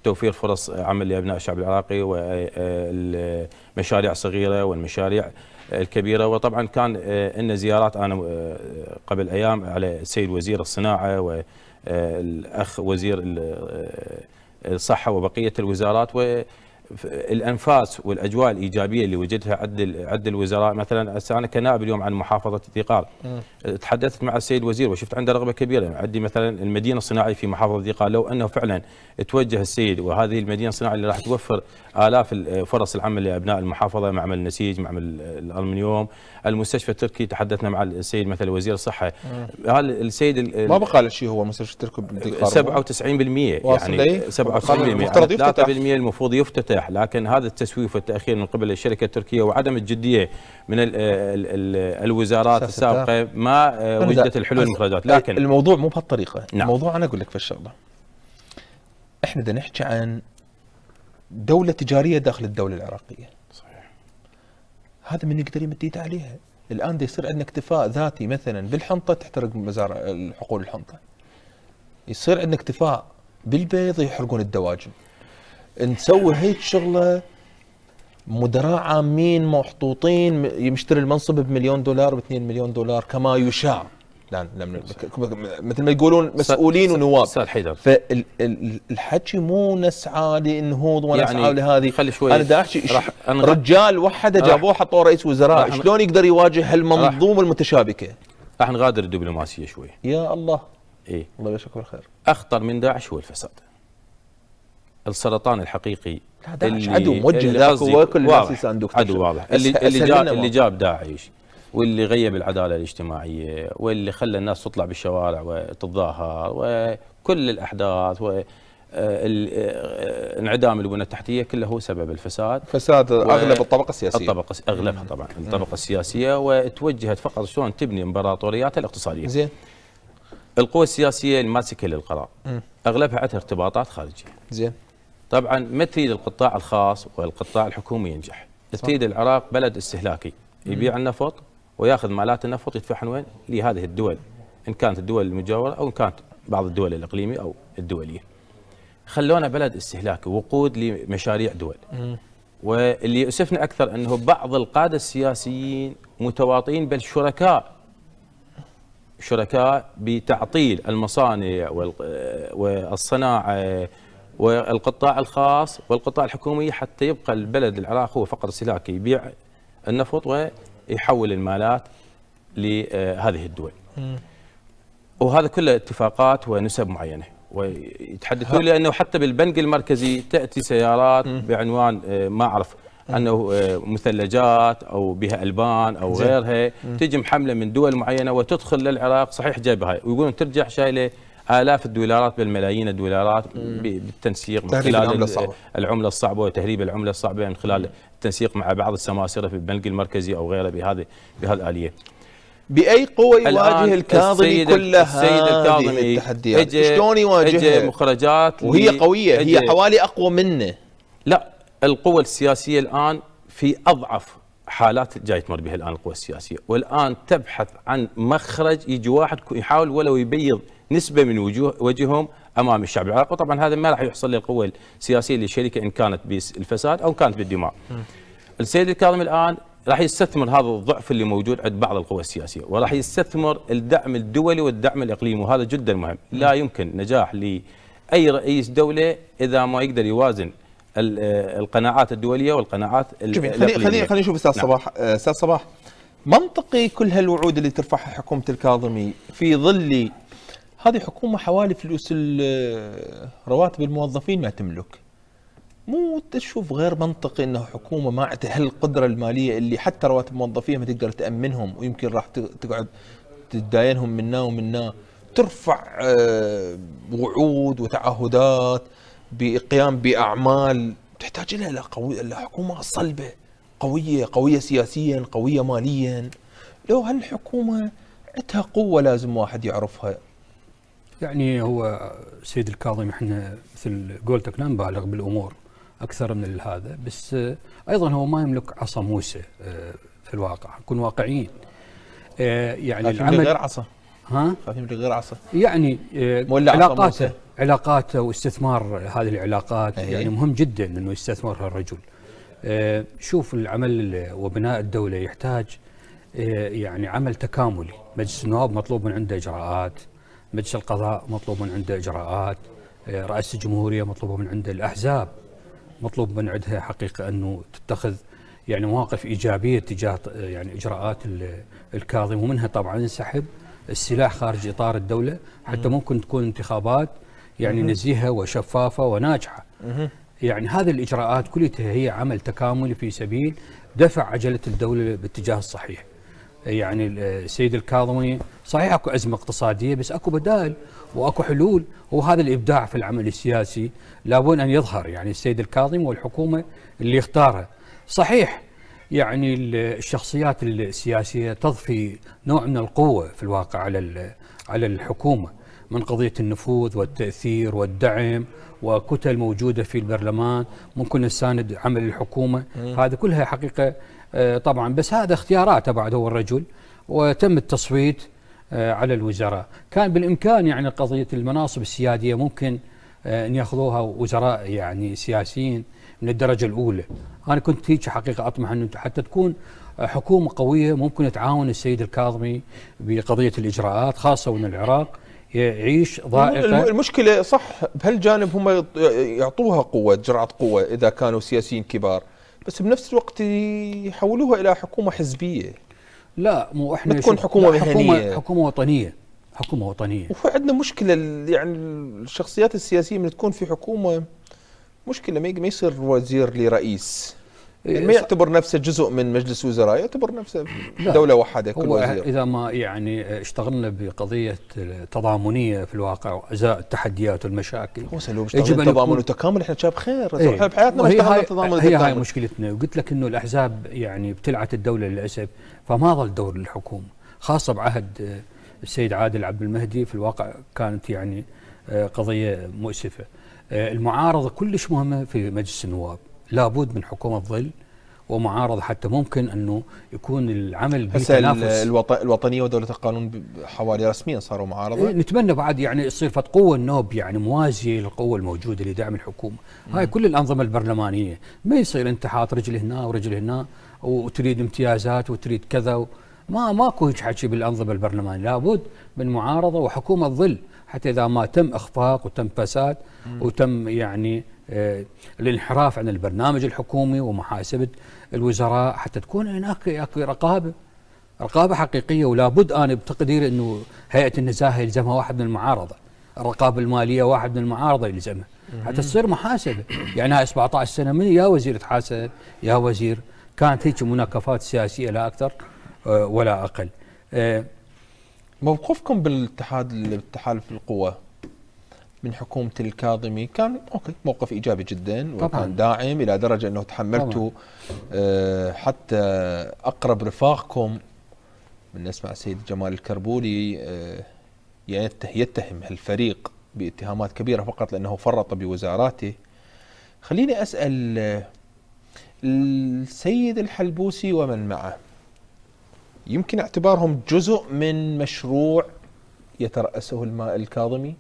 توفير فرص عمل لابناء الشعب العراقي والمشاريع الصغيره والمشاريع الكبيره وطبعا كان ان زيارات انا قبل ايام على السيد وزير الصناعه و آه، الأخ وزير آه، الصحة وبقية الوزارات الانفاس والاجواء الايجابيه اللي وجدها عند عند الوزراء مثلا انا كنائب اليوم عن محافظه الديقار تحدثت مع السيد الوزير وشفت عنده رغبه كبيره عندي مثلا المدينه الصناعيه في محافظه الديقار لو انه فعلا توجه السيد وهذه المدينه الصناعيه اللي راح توفر الاف فرص العمل لابناء المحافظه معمل النسيج معمل الالمنيوم المستشفى التركي تحدثنا مع السيد مثلا وزير الصحه قال السيد ما بقى شيء هو مستشفى التركي بالديقار 97% يعني 97% المفروض يفتتح المفتاح لكن هذا التسويف والتأخير من قبل الشركة التركية وعدم الجدية من الـ الـ الـ الوزارات السابقة ما آه، وجدت الحلول المخرجات لكن الموضوع مو بهالطريقة نعم. الموضوع أنا أقول لك في الشغلة احنا إذا نحكي عن دولة تجارية داخل الدولة العراقية صحيح هذا من يقدر يمد عليها الان دي يصير عندنا اكتفاء ذاتي مثلا بالحنطه تحترق مزارع الحقول الحنطه يصير عندنا اكتفاء بالبيض يحرقون الدواجن نسوي هيك شغله مدراء عامين محطوطين يشتري المنصب بمليون دولار و2 مليون دولار كما يشاع لا لا مثل ما يقولون مسؤولين ونواب استاذ حيدر فالحكي مو نسعى للنهوض ولا يعني نسعى لهذه خلي شوي انا بدي احكي رجال وحده جابوه حطوه رئيس وزراء شلون يقدر يواجه هالمنظومه المتشابكه؟ راح نغادر الدبلوماسيه شوي يا الله ايه الله يبشرك بالخير اخطر من داعش هو الفساد السرطان الحقيقي لا داعش عدو موجه للحكومه كل الناس يسان دكتور عدو واضح اللي, اللي, جاب اللي جاب داعش واللي غيب العداله الاجتماعيه واللي خلى الناس تطلع بالشوارع وتتظاهر وكل الاحداث و آه، آه، انعدام البنى التحتيه كله هو سبب الفساد فساد و... اغلب الطبقه السياسيه الطبقه اغلبها طبعا الطبقه السياسيه وتوجهت فقط شلون تبني امبراطورياتها الاقتصاديه زين القوى السياسيه الماسكه للقرار اغلبها عندها ارتباطات خارجيه زين طبعا ما تريد القطاع الخاص والقطاع الحكومي ينجح تريد العراق بلد استهلاكي يبيع النفط وياخذ مالات النفط يدفعهم وين لهذه الدول ان كانت الدول المجاوره او ان كانت بعض الدول الاقليميه او الدوليه خلونا بلد استهلاكي وقود لمشاريع دول واللي يؤسفنا اكثر انه بعض القاده السياسيين متواطئين بل شركاء شركاء بتعطيل المصانع والصناعه والقطاع الخاص والقطاع الحكومي حتى يبقى البلد العراق هو فقط استهلاكي يبيع النفط ويحول المالات لهذه الدول وهذا كله اتفاقات ونسب معينه ويتحدثون لانه حتى بالبنك المركزي تاتي سيارات بعنوان آه، ما اعرف انه آه، مثلجات او بها البان او غيرها تجي محمله من دول معينه وتدخل للعراق صحيح جايبها ويقولون ترجع شايله الاف الدولارات بالملايين الدولارات بالتنسيق من خلال العمله الصعبه العمله الصعبه وتهريب العمله الصعبه من خلال التنسيق مع بعض السماسره في البنك المركزي او غيره بهذه بهذه الاليه. باي قوة يواجه الكاظمي كلها هذه التحديات شلون يواجهها مخرجات وهي قويه هي حوالي اقوى منه لا القوى السياسيه الان في اضعف حالات جاي تمر بها الان القوى السياسيه والان تبحث عن مخرج يجي واحد يحاول ولو يبيض نسبه من وجوه وجههم امام الشعب العراقي وطبعا هذا ما راح يحصل للقوه السياسيه للشركه ان كانت بالفساد او كانت بالدماء. السيد الكاظم الان راح يستثمر هذا الضعف اللي موجود عند بعض القوى السياسيه وراح يستثمر الدعم الدولي والدعم الاقليمي وهذا جدا مهم، لا يمكن نجاح لاي رئيس دوله اذا ما يقدر يوازن القناعات الدوليه والقناعات جميل خلينا خلينا نشوف استاذ نعم. صباح استاذ صباح منطقي كل هالوعود اللي ترفعها حكومه الكاظمي في ظل هذه حكومه حوالي فلوس رواتب الموظفين ما تملك مو تشوف غير منطقي انه حكومه ما عندها هالقدره الماليه اللي حتى رواتب موظفيها ما تقدر تامنهم ويمكن راح تقعد تداينهم منا ومنا ترفع آه، وعود وتعهدات بقيام باعمال تحتاج إلى الى حكومه صلبه قويه قويه سياسيا قويه ماليا لو هالحكومه عندها قوه لازم واحد يعرفها يعني هو سيد الكاظم احنا مثل قولتك لا نبالغ بالامور اكثر من هذا بس آه، ايضا هو ما يملك عصا موسى آه، في الواقع نكون واقعيين آه، يعني العمل غير عصا ها؟ غير عصا يعني علاقاته علاقاته واستثمار هذه العلاقات هي. إيه. يعني مهم جدا انه يستثمرها الرجل شوف العمل وبناء الدوله يحتاج يعني عمل تكاملي مجلس النواب مطلوب من عنده اجراءات مجلس القضاء مطلوب من عنده اجراءات آه، رئاسه الجمهوريه مطلوبه من عنده الاحزاب مطلوب من عندها حقيقه انه تتخذ يعني مواقف ايجابيه تجاه آه، يعني اجراءات الكاظم ومنها طبعا انسحب السلاح خارج اطار الدوله حتى ممكن تكون انتخابات يعني نزيهه وشفافه وناجحه. يعني هذه الاجراءات كلها هي عمل تكاملي في سبيل دفع عجله الدوله باتجاه الصحيح. يعني السيد الكاظمي صحيح اكو ازمه اقتصاديه بس اكو بدائل واكو حلول وهذا الابداع في العمل السياسي لابد ان يظهر يعني السيد الكاظمي والحكومه اللي اختارها صحيح يعني الشخصيات السياسيه تضفي نوع من القوه في الواقع على على الحكومه من قضيه النفوذ والتاثير والدعم وكتل موجوده في البرلمان ممكن نساند عمل الحكومه هذه كلها حقيقه آه، طبعا بس هذا اختياراته بعد هو الرجل وتم التصويت آه، على الوزراء كان بالإمكان يعني قضية المناصب السيادية ممكن آه، أن يأخذوها وزراء يعني سياسيين من الدرجة الأولى أنا كنت هيك حقيقة أطمح أنه حتى تكون حكومة قوية ممكن تعاون السيد الكاظمي بقضية الإجراءات خاصة وأن العراق يعيش ضائقة المشكلة صح بهالجانب هم يعطوها قوة جرعة قوة إذا كانوا سياسيين كبار بس بنفس الوقت يحولوها الى حكومه حزبيه لا مو احنا تكون حكومه مهنيه حكومه وطنيه حكومه وطنيه وفي عندنا مشكله يعني الشخصيات السياسيه من تكون في حكومه مشكله ما يصير وزير لرئيس يعني ما إيه، يعتبر نفسه جزء من مجلس وزراء يعتبر نفسه دولة وحدة كل هو وزير. إذا ما يعني اشتغلنا بقضية تضامنيه في الواقع وإزاء التحديات والمشاكل هو لو يجب أن تضامن وتكامل احنا شاب خير احنا بحياتنا ما اشتغلنا تضامن هي هاي مشكلتنا وقلت لك انه الاحزاب يعني ابتلعت الدولة للاسف فما ظل دور للحكومة خاصة بعهد آه، السيد عادل عبد المهدي في الواقع كانت يعني آه، قضية مؤسفة آه، المعارضة كلش مهمة في مجلس النواب لابد من حكومه ظل ومعارضه حتى ممكن انه يكون العمل بتنافس الوط... الوطنيه ودوله القانون حوالي رسميا صاروا معارضه إيه، نتمنى بعد يعني يصير فت قوه النوب يعني موازيه للقوه الموجوده لدعم الحكومه مم. هاي كل الانظمه البرلمانيه ما يصير انت حاط رجل هنا ورجل هنا وتريد امتيازات وتريد كذا و... ما ماكو هيك حكي بالانظمه البرلمانيه لابد من معارضه وحكومه ظل حتى اذا ما تم اخفاق وتم فساد وتم يعني الانحراف آه، عن البرنامج الحكومي ومحاسبه الوزراء حتى تكون هناك رقابه رقابه حقيقيه ولا بد انا بتقديري انه هيئه النزاهه يلزمها واحد من المعارضه الرقابه الماليه واحد من المعارضه يلزمها حتى تصير محاسبه يعني هاي 17 سنه من يا وزير تحاسب يا وزير كانت هيك مناكفات سياسيه لا اكثر آه، ولا اقل آه، موقفكم بالاتحاد التحالف القوى من حكومه الكاظمي كان اوكي موقف ايجابي جدا وكان داعم الى درجه انه تحملتوا آه، حتى اقرب رفاقكم من نسمع السيد جمال الكربولي آه، يتهم هالفريق باتهامات كبيره فقط لانه فرط بوزاراته خليني اسال آه، السيد الحلبوسي ومن معه يمكن اعتبارهم جزء من مشروع يترأسه الماء الكاظمي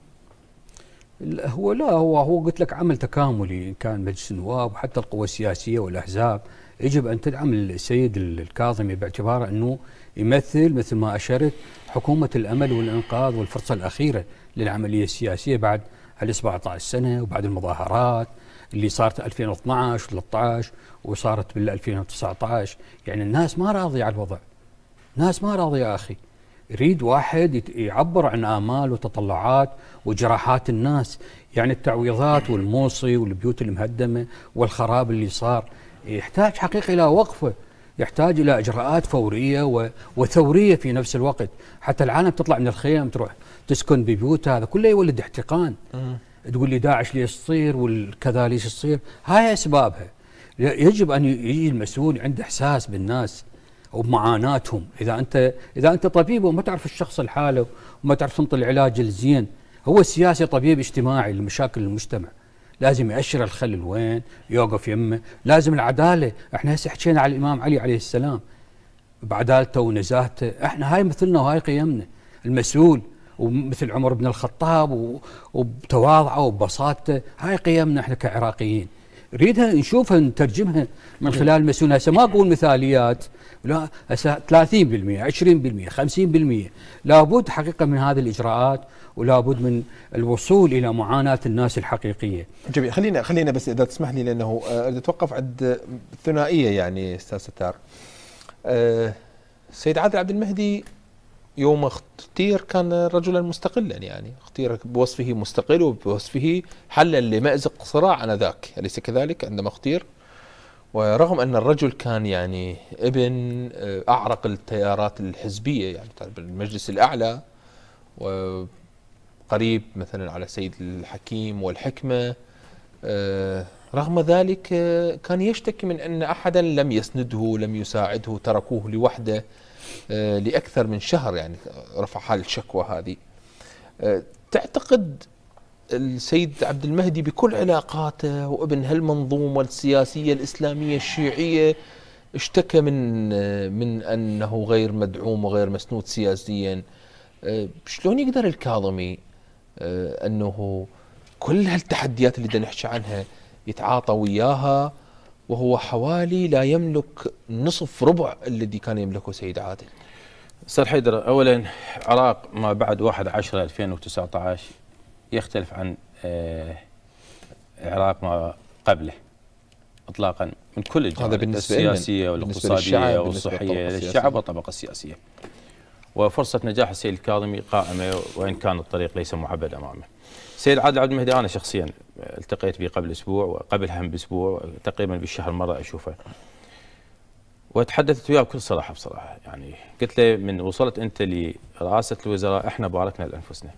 هو لا هو هو قلت لك عمل تكاملي ان كان مجلس النواب وحتى القوى السياسيه والاحزاب يجب ان تدعم السيد الكاظمي باعتباره انه يمثل مثل ما اشرت حكومه الامل والانقاذ والفرصه الاخيره للعمليه السياسيه بعد هل 17 سنه وبعد المظاهرات اللي صارت 2012 و13 وصارت بال 2019 يعني الناس ما راضيه على الوضع ناس ما راضيه يا اخي يريد واحد يعبر عن آمال وتطلعات وجراحات الناس يعني التعويضات والموصي والبيوت المهدمة والخراب اللي صار يحتاج حقيقة إلى وقفة يحتاج إلى إجراءات فورية وثورية في نفس الوقت حتى العالم تطلع من الخيم تروح تسكن ببيوتها هذا كله يولد احتقان تقول لي داعش ليش تصير والكذا ليش تصير هاي أسبابها يجب أن يجي المسؤول عنده إحساس بالناس وبمعاناتهم اذا انت اذا انت طبيب وما تعرف الشخص الحاله وما تعرف تنطي العلاج الزين هو سياسي طبيب اجتماعي لمشاكل المجتمع لازم يأشر الخلل وين يوقف يمه لازم العدالة احنا هسه حكينا على الإمام علي عليه السلام بعدالته ونزاهته احنا هاي مثلنا وهاي قيمنا المسؤول ومثل عمر بن الخطاب وبتواضعه وببساطته هاي قيمنا احنا كعراقيين نريدها نشوفها نترجمها من خلال المسؤول هسه ما اقول مثاليات لا 30% 20% 50% لابد حقيقه من هذه الاجراءات ولابد من الوصول الى معاناه الناس الحقيقيه. جميل خلينا خلينا بس اذا تسمح لي لانه اريد آه، اتوقف عند ثنائيه يعني استاذ ستار. السيد آه، عادل عبد المهدي يوم اختير كان رجلا مستقلا يعني اختير بوصفه مستقل وبوصفه حلا لمأزق صراع انذاك اليس كذلك عندما اختير ورغم ان الرجل كان يعني ابن آه، اعرق التيارات الحزبيه يعني بالمجلس الاعلى وقريب مثلا على سيد الحكيم والحكمه آه، رغم ذلك آه، كان يشتكي من ان احدا لم يسنده لم يساعده تركوه لوحده لاكثر من شهر يعني رفع الشكوى هذه تعتقد السيد عبد المهدي بكل علاقاته وابن هالمنظومه السياسيه الاسلاميه الشيعيه اشتكى من من انه غير مدعوم وغير مسنود سياسيا آه، شلون يقدر الكاظمي آه، انه كل هالتحديات اللي بدنا نحكي عنها يتعاطى وياها وهو حوالي لا يملك نصف ربع الذي كان يملكه سيد عادل استاذ حيدر اولا عراق ما بعد 1 10 2019 يختلف عن آه، العراق ما قبله اطلاقا من كل الجوانب هذا بالنسبة السياسيه والاقتصاديه والصحيه للشعب والطبقه السياسيه وفرصه نجاح السيد الكاظمي قائمه وان كان الطريق ليس معبد امامه. السيد عادل عبد المهدي انا شخصيا التقيت به قبل اسبوع وقبلها باسبوع تقريبا بالشهر مره اشوفه. وتحدثت وياه بكل صراحه بصراحه يعني قلت له من وصلت انت لرئاسه الوزراء احنا باركنا لانفسنا.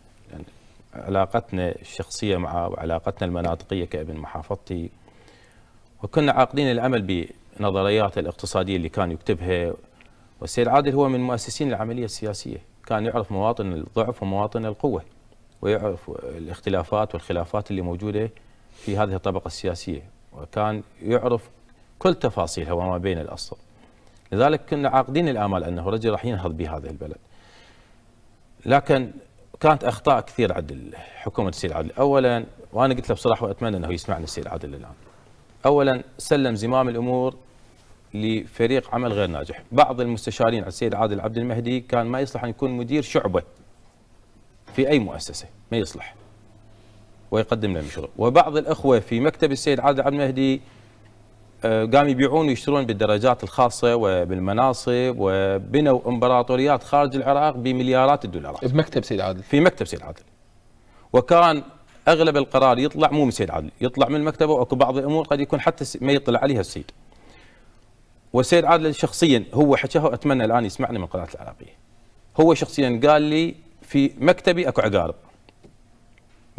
علاقتنا الشخصية معه وعلاقتنا المناطقية كابن محافظتي وكنا عاقدين الأمل بنظريات الاقتصادية اللي كان يكتبها والسيد عادل هو من مؤسسين العملية السياسية كان يعرف مواطن الضعف ومواطن القوة ويعرف الاختلافات والخلافات اللي موجودة في هذه الطبقة السياسية وكان يعرف كل تفاصيلها وما بين الأصل لذلك كنا عاقدين الآمال أنه رجل راح ينهض بهذا البلد لكن كانت اخطاء كثير عند حكومه السيد عادل اولا وانا قلت له بصراحه واتمنى انه يسمعني السيد عادل الان اولا سلم زمام الامور لفريق عمل غير ناجح بعض المستشارين على السيد عادل عبد المهدي كان ما يصلح ان يكون مدير شعبه في اي مؤسسه ما يصلح ويقدم لهم شغل وبعض الاخوه في مكتب السيد عادل عبد المهدي آه، قام يبيعون ويشترون بالدرجات الخاصه وبالمناصب وبنوا امبراطوريات خارج العراق بمليارات الدولارات. بمكتب سيد عادل. في مكتب سيد عادل. وكان اغلب القرار يطلع مو من سيد عادل، يطلع من مكتبه واكو بعض الامور قد يكون حتى ما يطلع عليها السيد. والسيد عادل شخصيا هو حكاه اتمنى الان يسمعني من قناه العراقيه. هو شخصيا قال لي في مكتبي اكو عقارب.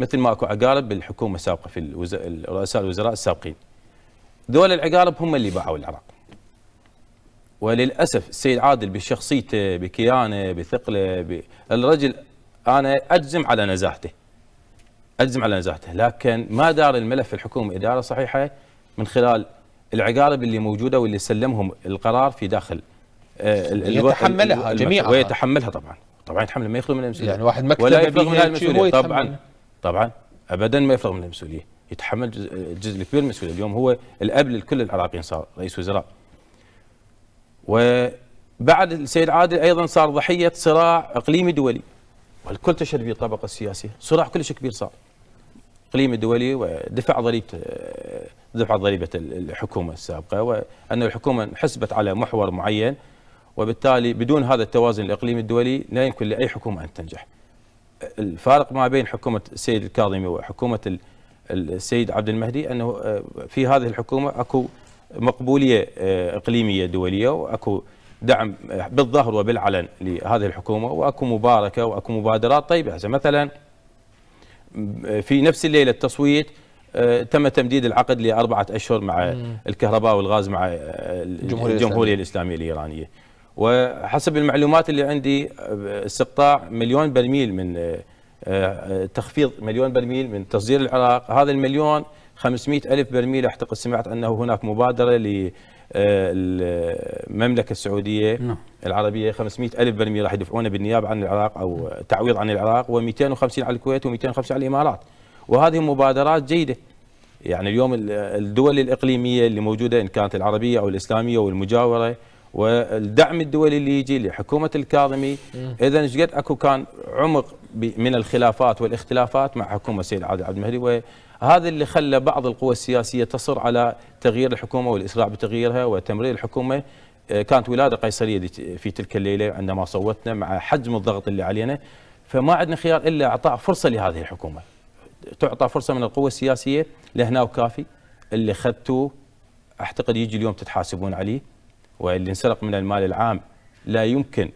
مثل ما اكو عقارب بالحكومه السابقه في الوز... رؤساء الوزراء السابقين. دول العقارب هم اللي باعوا العراق وللاسف السيد عادل بشخصيته بكيانه بثقله ب... الرجل انا اجزم على نزاهته اجزم على نزاهته لكن ما دار الملف الحكومه اداره صحيحه من خلال العقارب اللي موجوده واللي سلمهم القرار في داخل آه، يتحملها جميعا ويتحملها طبعا طبعا يتحمل ما يخلو من المسؤوليه يعني واحد مكتب ولا يفرغ من المسؤوليه طبعا طبعا ابدا ما يفرغ من المسؤوليه يتحمل جزء كبير من المسؤوليه اليوم هو الاب لكل العراقيين صار رئيس وزراء وبعد السيد عادل ايضا صار ضحيه صراع اقليمي دولي والكل تشهد به الطبقه السياسيه صراع كلش كبير صار اقليمي دولي ودفع ضريبه دفع ضريبه الحكومه السابقه وان الحكومه انحسبت على محور معين وبالتالي بدون هذا التوازن الاقليمي الدولي لا يمكن لاي حكومه ان تنجح الفارق ما بين حكومه السيد الكاظمي وحكومه السيد عبد المهدي انه آه، في هذه الحكومه اكو مقبوليه آه، اقليميه دوليه واكو دعم آه، بالظهر وبالعلن لهذه الحكومه واكو مباركه واكو مبادرات طيبه هسه مثلا في نفس الليله التصويت تم تمديد العقد لاربعه اشهر مع الكهرباء والغاز مع الجمهوريه, الجمهورية الاسلاميه الايرانيه وحسب المعلومات اللي عندي استقطاع مليون برميل من آه، آه، تخفيض مليون برميل من تصدير العراق هذا المليون 500 ألف برميل أعتقد سمعت أنه هناك مبادرة آه، المملكة السعودية نعم. العربية 500 ألف برميل راح يدفعونه بالنيابة عن العراق أو تعويض عن العراق و250 على الكويت و250 على الإمارات وهذه مبادرات جيدة يعني اليوم الدول الإقليمية اللي موجودة إن كانت العربية أو الإسلامية والمجاورة والدعم الدولي اللي يجي لحكومه الكاظمي اذا ايش قد اكو كان عمق من الخلافات والاختلافات مع حكومه السيد عادل عبد المهدي وهذا اللي خلى بعض القوى السياسيه تصر على تغيير الحكومه والاسراع بتغييرها وتمرير الحكومه آه، كانت ولاده قيصريه في تلك الليله عندما صوتنا مع حجم الضغط اللي علينا فما عندنا خيار الا اعطاء فرصه لهذه الحكومه تعطى فرصه من القوى السياسيه لهنا وكافي اللي اخذتوه اعتقد يجي اليوم تتحاسبون عليه واللي انسرق من المال العام لا يمكن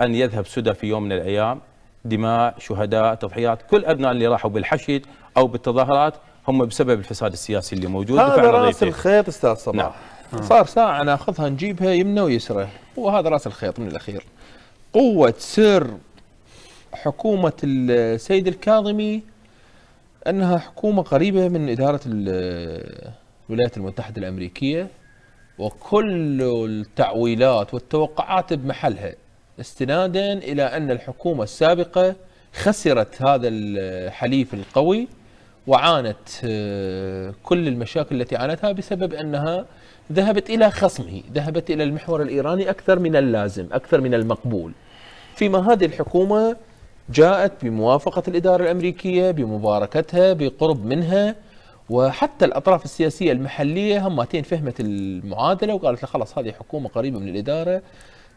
أن يذهب سدى في يوم من الأيام دماء شهداء تضحيات كل أبناء اللي راحوا بالحشد أو بالتظاهرات هم بسبب الفساد السياسي اللي موجود هذا راس الخيط استاذ صباح نعم. آه. صار ساعة ناخذها نجيبها يمنى ويسرى وهذا راس الخيط من الأخير قوة سر حكومة السيد الكاظمي أنها حكومة قريبة من إدارة الولايات المتحدة الأمريكية وكل التعويلات والتوقعات بمحلها استنادا الى ان الحكومه السابقه خسرت هذا الحليف القوي وعانت آه، كل المشاكل التي عانتها بسبب انها ذهبت الى خصمه، ذهبت الى المحور الايراني اكثر من اللازم، اكثر من المقبول. فيما هذه الحكومه جاءت بموافقه الاداره الامريكيه بمباركتها بقرب منها وحتى الاطراف السياسيه المحليه هماتين فهمت المعادله وقالت خلاص هذه حكومه قريبه من الاداره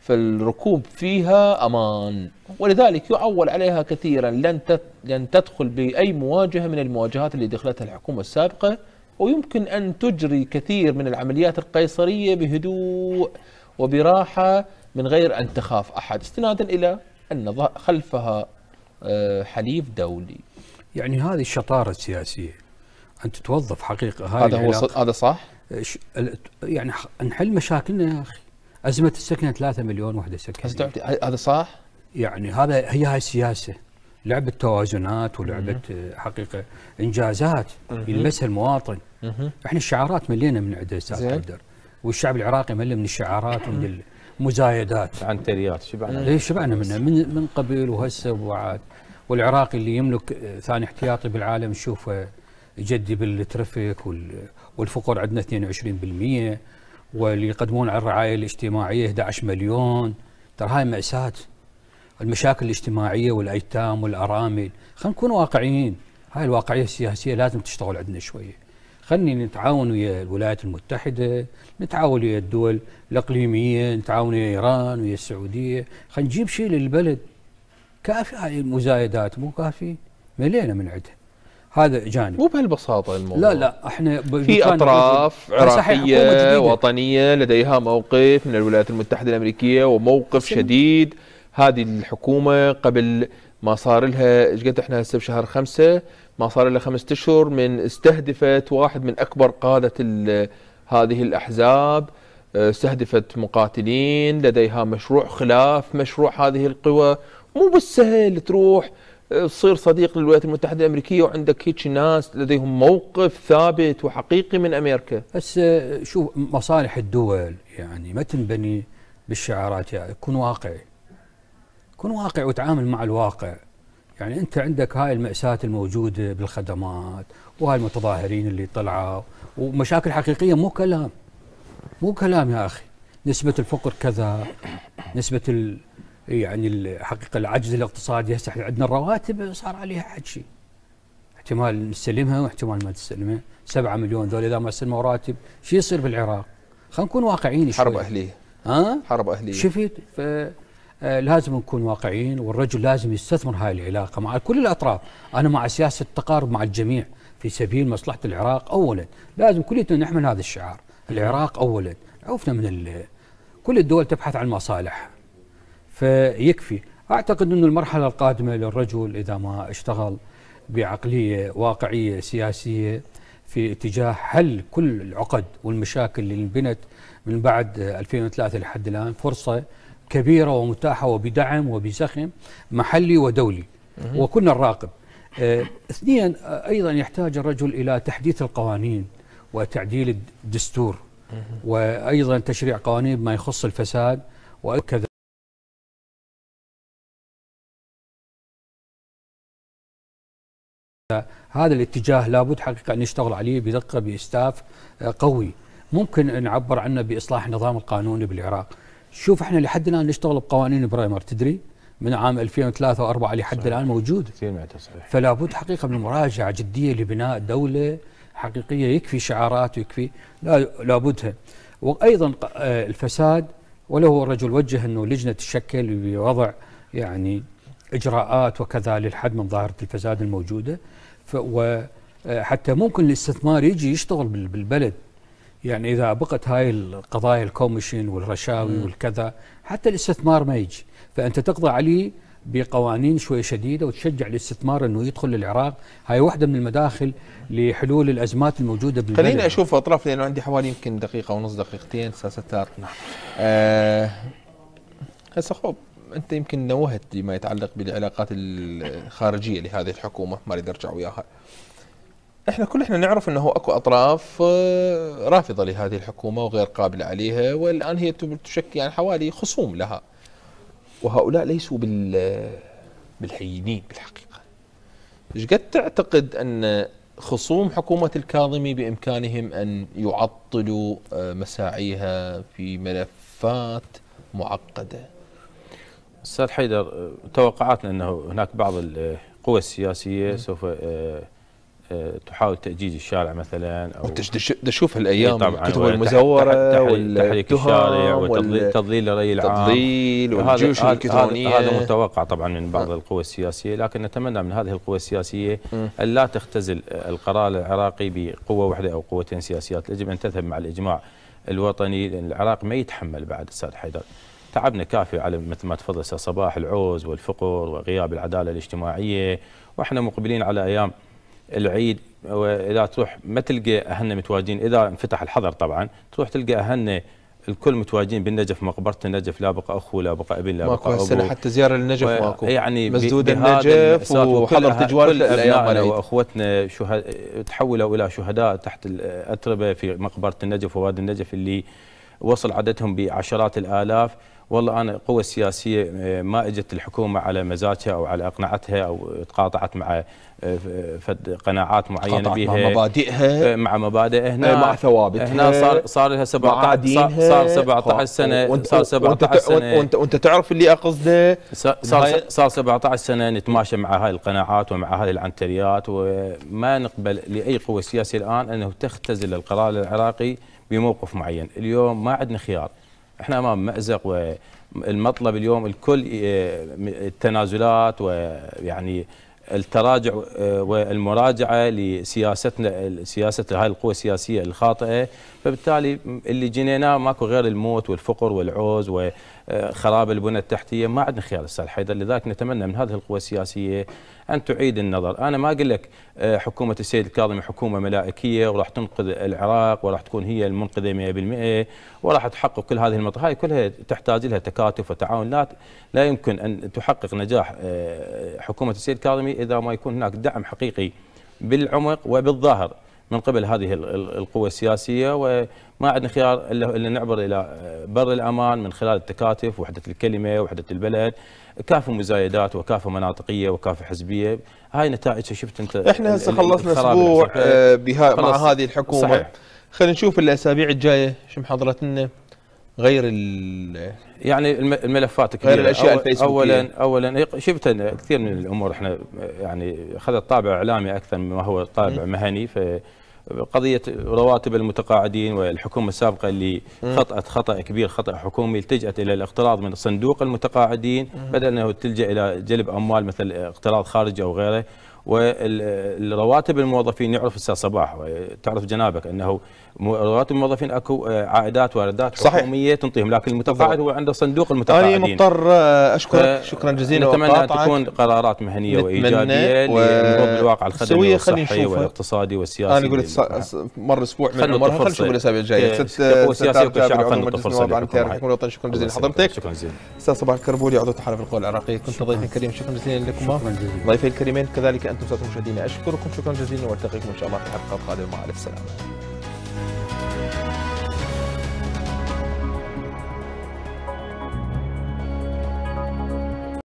فالركوب فيها امان ولذلك يعول عليها كثيرا لن لن تدخل باي مواجهه من المواجهات اللي دخلتها الحكومه السابقه ويمكن ان تجري كثير من العمليات القيصريه بهدوء وبراحه من غير ان تخاف احد استنادا الى ان خلفها آه، حليف دولي. يعني هذه الشطاره السياسيه ان تتوظف حقيقه هاي هذا هو هذا صح؟ يعني نحل مشاكلنا يا اخي ازمه السكن 3 مليون وحده سكن هذا صح؟ يعني هذا هي هاي السياسه لعبه توازنات ولعبه حقيقه انجازات يلمسها المواطن احنا الشعارات ملينا من عندها استاذ والشعب العراقي ملي من الشعارات ومن المزايدات عن تريات شبعنا إيه، ليش شبعنا منها من من قبل وهسه وبعد والعراقي اللي يملك ثاني احتياطي بالعالم نشوفه جدي بالترفيك والفقر عندنا 22% واللي يقدمون على الرعايه الاجتماعيه 11 مليون ترى هاي ماساه المشاكل الاجتماعيه والايتام والارامل خلينا نكون واقعيين هاي الواقعيه السياسيه لازم تشتغل عندنا شويه خلني نتعاون ويا الولايات المتحده نتعاون ويا الدول الاقليميه نتعاون ويا ايران ويا السعوديه خلينا نجيب شيء للبلد كافي هاي المزايدات مو كافي ملينا من عندها هذا جانب مو بهالبساطه الموضوع لا لا احنا في اطراف عراقيه وطنيه لديها موقف من الولايات المتحده الامريكيه وموقف شديد هذه الحكومه قبل ما صار لها ايش قلت احنا هسه بشهر خمسه ما صار لها خمسة اشهر من استهدفت واحد من اكبر قاده هذه الاحزاب آه، استهدفت مقاتلين لديها مشروع خلاف مشروع هذه القوى مو بالسهل تروح تصير صديق للولايات المتحده الامريكيه وعندك هيك ناس لديهم موقف ثابت وحقيقي من امريكا بس آه، شوف مصالح الدول يعني ما تنبني بالشعارات يعني كن واقعي كن واقعي وتعامل مع الواقع يعني انت عندك هاي المأساة الموجودة بالخدمات وهاي المتظاهرين اللي طلعوا ومشاكل حقيقية مو كلام مو كلام يا أخي نسبة الفقر كذا نسبة إيه، يعني الحقيقه العجز الاقتصادي هسه احنا عندنا الرواتب صار عليها حد شيء احتمال نستلمها واحتمال ما تستلمها 7 مليون ذول اذا ما استلموا راتب شو يصير بالعراق؟ خلينا نكون واقعيين شوي حرب اهليه ها؟ حرب اهليه شفت آه، لازم نكون واقعيين والرجل لازم يستثمر هاي العلاقه مع كل الاطراف، انا مع سياسه التقارب مع الجميع في سبيل مصلحه العراق اولا، لازم كلنا نحمل هذا الشعار، العراق اولا، عوفنا من كل الدول تبحث عن مصالح فيكفي أعتقد انه المرحلة القادمة للرجل إذا ما اشتغل بعقلية واقعية سياسية في اتجاه حل كل العقد والمشاكل اللي انبنت من بعد 2003 لحد الآن فرصة كبيرة ومتاحة وبدعم وبزخم محلي ودولي وكنا نراقب آه،, اه أيضا يحتاج الرجل إلى تحديث القوانين وتعديل الدستور وأيضا تشريع قوانين ما يخص الفساد وكذا هذا الاتجاه لابد حقيقه ان نشتغل عليه بدقه باستاف آه، قوي ممكن نعبر عنه باصلاح النظام القانوني بالعراق شوف احنا لحد الان نشتغل بقوانين برايمر تدري من عام 2003 و4 لحد الان موجود كثير صحيح فلا بد حقيقه من مراجعه جديه لبناء دوله حقيقيه يكفي شعارات ويكفي لا لابدها وايضا آه، الفساد وله الرجل وجه انه لجنه تشكل بوضع يعني اجراءات وكذا للحد من ظاهره الفساد الموجوده وحتى آه، ممكن الاستثمار يجي يشتغل بالبلد يعني اذا بقت هاي القضايا الكوميشن والرشاوي والكذا حتى الاستثمار ما يجي فانت تقضى عليه بقوانين شوي شديدة وتشجع الاستثمار أنه يدخل للعراق هاي واحدة من المداخل لحلول الأزمات الموجودة بالبلد خليني أشوف أطراف لأنه عندي حوالي يمكن دقيقة ونص دقيقتين ساستار نعم آه هسه خوب انت يمكن نوهت بما يتعلق بالعلاقات الخارجيه لهذه الحكومه ما اريد ارجع وياها احنا كل احنا نعرف انه اكو اطراف آه، رافضه لهذه الحكومه وغير قابله عليها والان هي تشكل يعني حوالي خصوم لها وهؤلاء ليسوا بال بالهينين بالحقيقه ايش قد تعتقد ان خصوم حكومة الكاظمي بإمكانهم أن يعطلوا آه، مساعيها في ملفات معقدة استاذ حيدر توقعاتنا انه هناك بعض القوى السياسيه سوف آه، آه، تحاول تاجيج الشارع مثلا او تشوف هالايام الكتب إيه، المزوره وتحريك الشارع وتضليل الراي العام تضليل والجيوش الالكترونيه هذا متوقع طبعا من بعض نعم. القوى السياسيه لكن نتمنى من هذه القوى السياسيه ان لا تختزل آه، القرار العراقي بقوه واحده او قوتين سياسيات يجب ان تذهب مع الاجماع الوطني لان العراق ما يتحمل بعد استاذ حيدر تعبنا كافي على مثل ما تفضل صباح العوز والفقر وغياب العداله الاجتماعيه واحنا مقبلين على ايام العيد واذا تروح ما تلقى اهلنا متواجدين اذا انفتح الحظر طبعا تروح تلقى اهلنا الكل متواجدين بالنجف مقبره النجف لا بقى اخو لا بقى ابن لا بقى ابو ماكو حتى زياره للنجف ماكو يعني مسدود النجف وحضر تجوال الايام واخوتنا تحولوا الى شهداء تحت الاتربه في مقبره النجف ووادي النجف اللي وصل عددهم بعشرات الالاف والله أنا القوى السياسية آه، ما إجت الحكومة على مزاجها أو على أقنعتها أو تقاطعت مع آه، فد قناعات معينه بها مع مبادئها آه، مع مبادئها هنا مع ثوابت هنا صار صار لها 17 صار 17 سنه صار 17 سنه وانت وانت تعرف اللي اقصده صار صار 17 سنه نتماشى مع هاي القناعات ومع هاي العنتريات وما نقبل لاي قوه سياسيه الان انه تختزل القرار العراقي بموقف معين اليوم ما عندنا خيار احنا امام مازق والمطلب اليوم الكل آه، التنازلات ويعني التراجع آه، والمراجعه لسياستنا سياسه هاي القوى السياسيه الخاطئه فبالتالي اللي جنيناه ماكو غير الموت والفقر والعوز و خراب البنى التحتيه ما عندنا خيار استاذ حيدر لذلك نتمنى من هذه القوى السياسيه ان تعيد النظر انا ما اقول لك آه، حكومه السيد الكاظمي حكومه ملائكيه وراح تنقذ العراق وراح تكون هي المنقذه 100% وراح تحقق كل هذه المطالب هاي كلها تحتاج لها تكاتف وتعاون لا لا يمكن ان تحقق نجاح آه، حكومه السيد الكاظمي اذا ما يكون هناك دعم حقيقي بالعمق وبالظاهر من قبل هذه القوى السياسيه وما عندنا خيار الا نعبر الى آه، بر الامان من خلال التكاتف وحده الكلمه وحده البلد كافه مزايدات وكافه مناطقيه وكافه حزبيه هاي نتائج شفت انت احنا هسه خلصنا اسبوع آه، بها مع هذه الحكومه صحيح. خلينا نشوف الاسابيع الجايه شو محضرتنا لنا غير ال يعني الملفات غير الاشياء الفيسبوكيه اولا اولا إيه، شفت كثير من الامور احنا يعني اخذت طابع اعلامي اكثر مما هو طابع م. مهني ف قضية رواتب المتقاعدين والحكومة السابقة اللي خطأت خطأ كبير خطأ حكومي التجأت إلى الاقتراض من صندوق المتقاعدين بدل أنه تلجأ إلى جلب أموال مثل اقتراض خارجي أو غيره والرواتب الموظفين يعرف الساعة صباح تعرف جنابك أنه رواتب الموظفين اكو آه، عائدات واردات حكوميه تنطيهم لكن المتقاعد هو عنده صندوق المتقاعدين انا مضطر آه، اشكرك آه، شكرا جزيلا نتمنى تكون قرارات مهنيه وايجابيه و... الواقع الخدمي والصحي والاقتصادي والسياسي انا قلت مر اسبوع من المره خلينا نشوف الاسابيع الجايه سياسي وكشعب خلينا نتفصل شكرا جزيلا لحضرتك شكرا جزيلا استاذ صباح الكربولي عضو تحالف القوى العراقيه كنت ضيفا كريم شكرا جزيلا لكم ضيفي الكريمين كذلك انتم ساده المشاهدين اشكركم شكرا جزيلا والتقيكم ان شاء الله في الحلقه القادمه مع السلامه.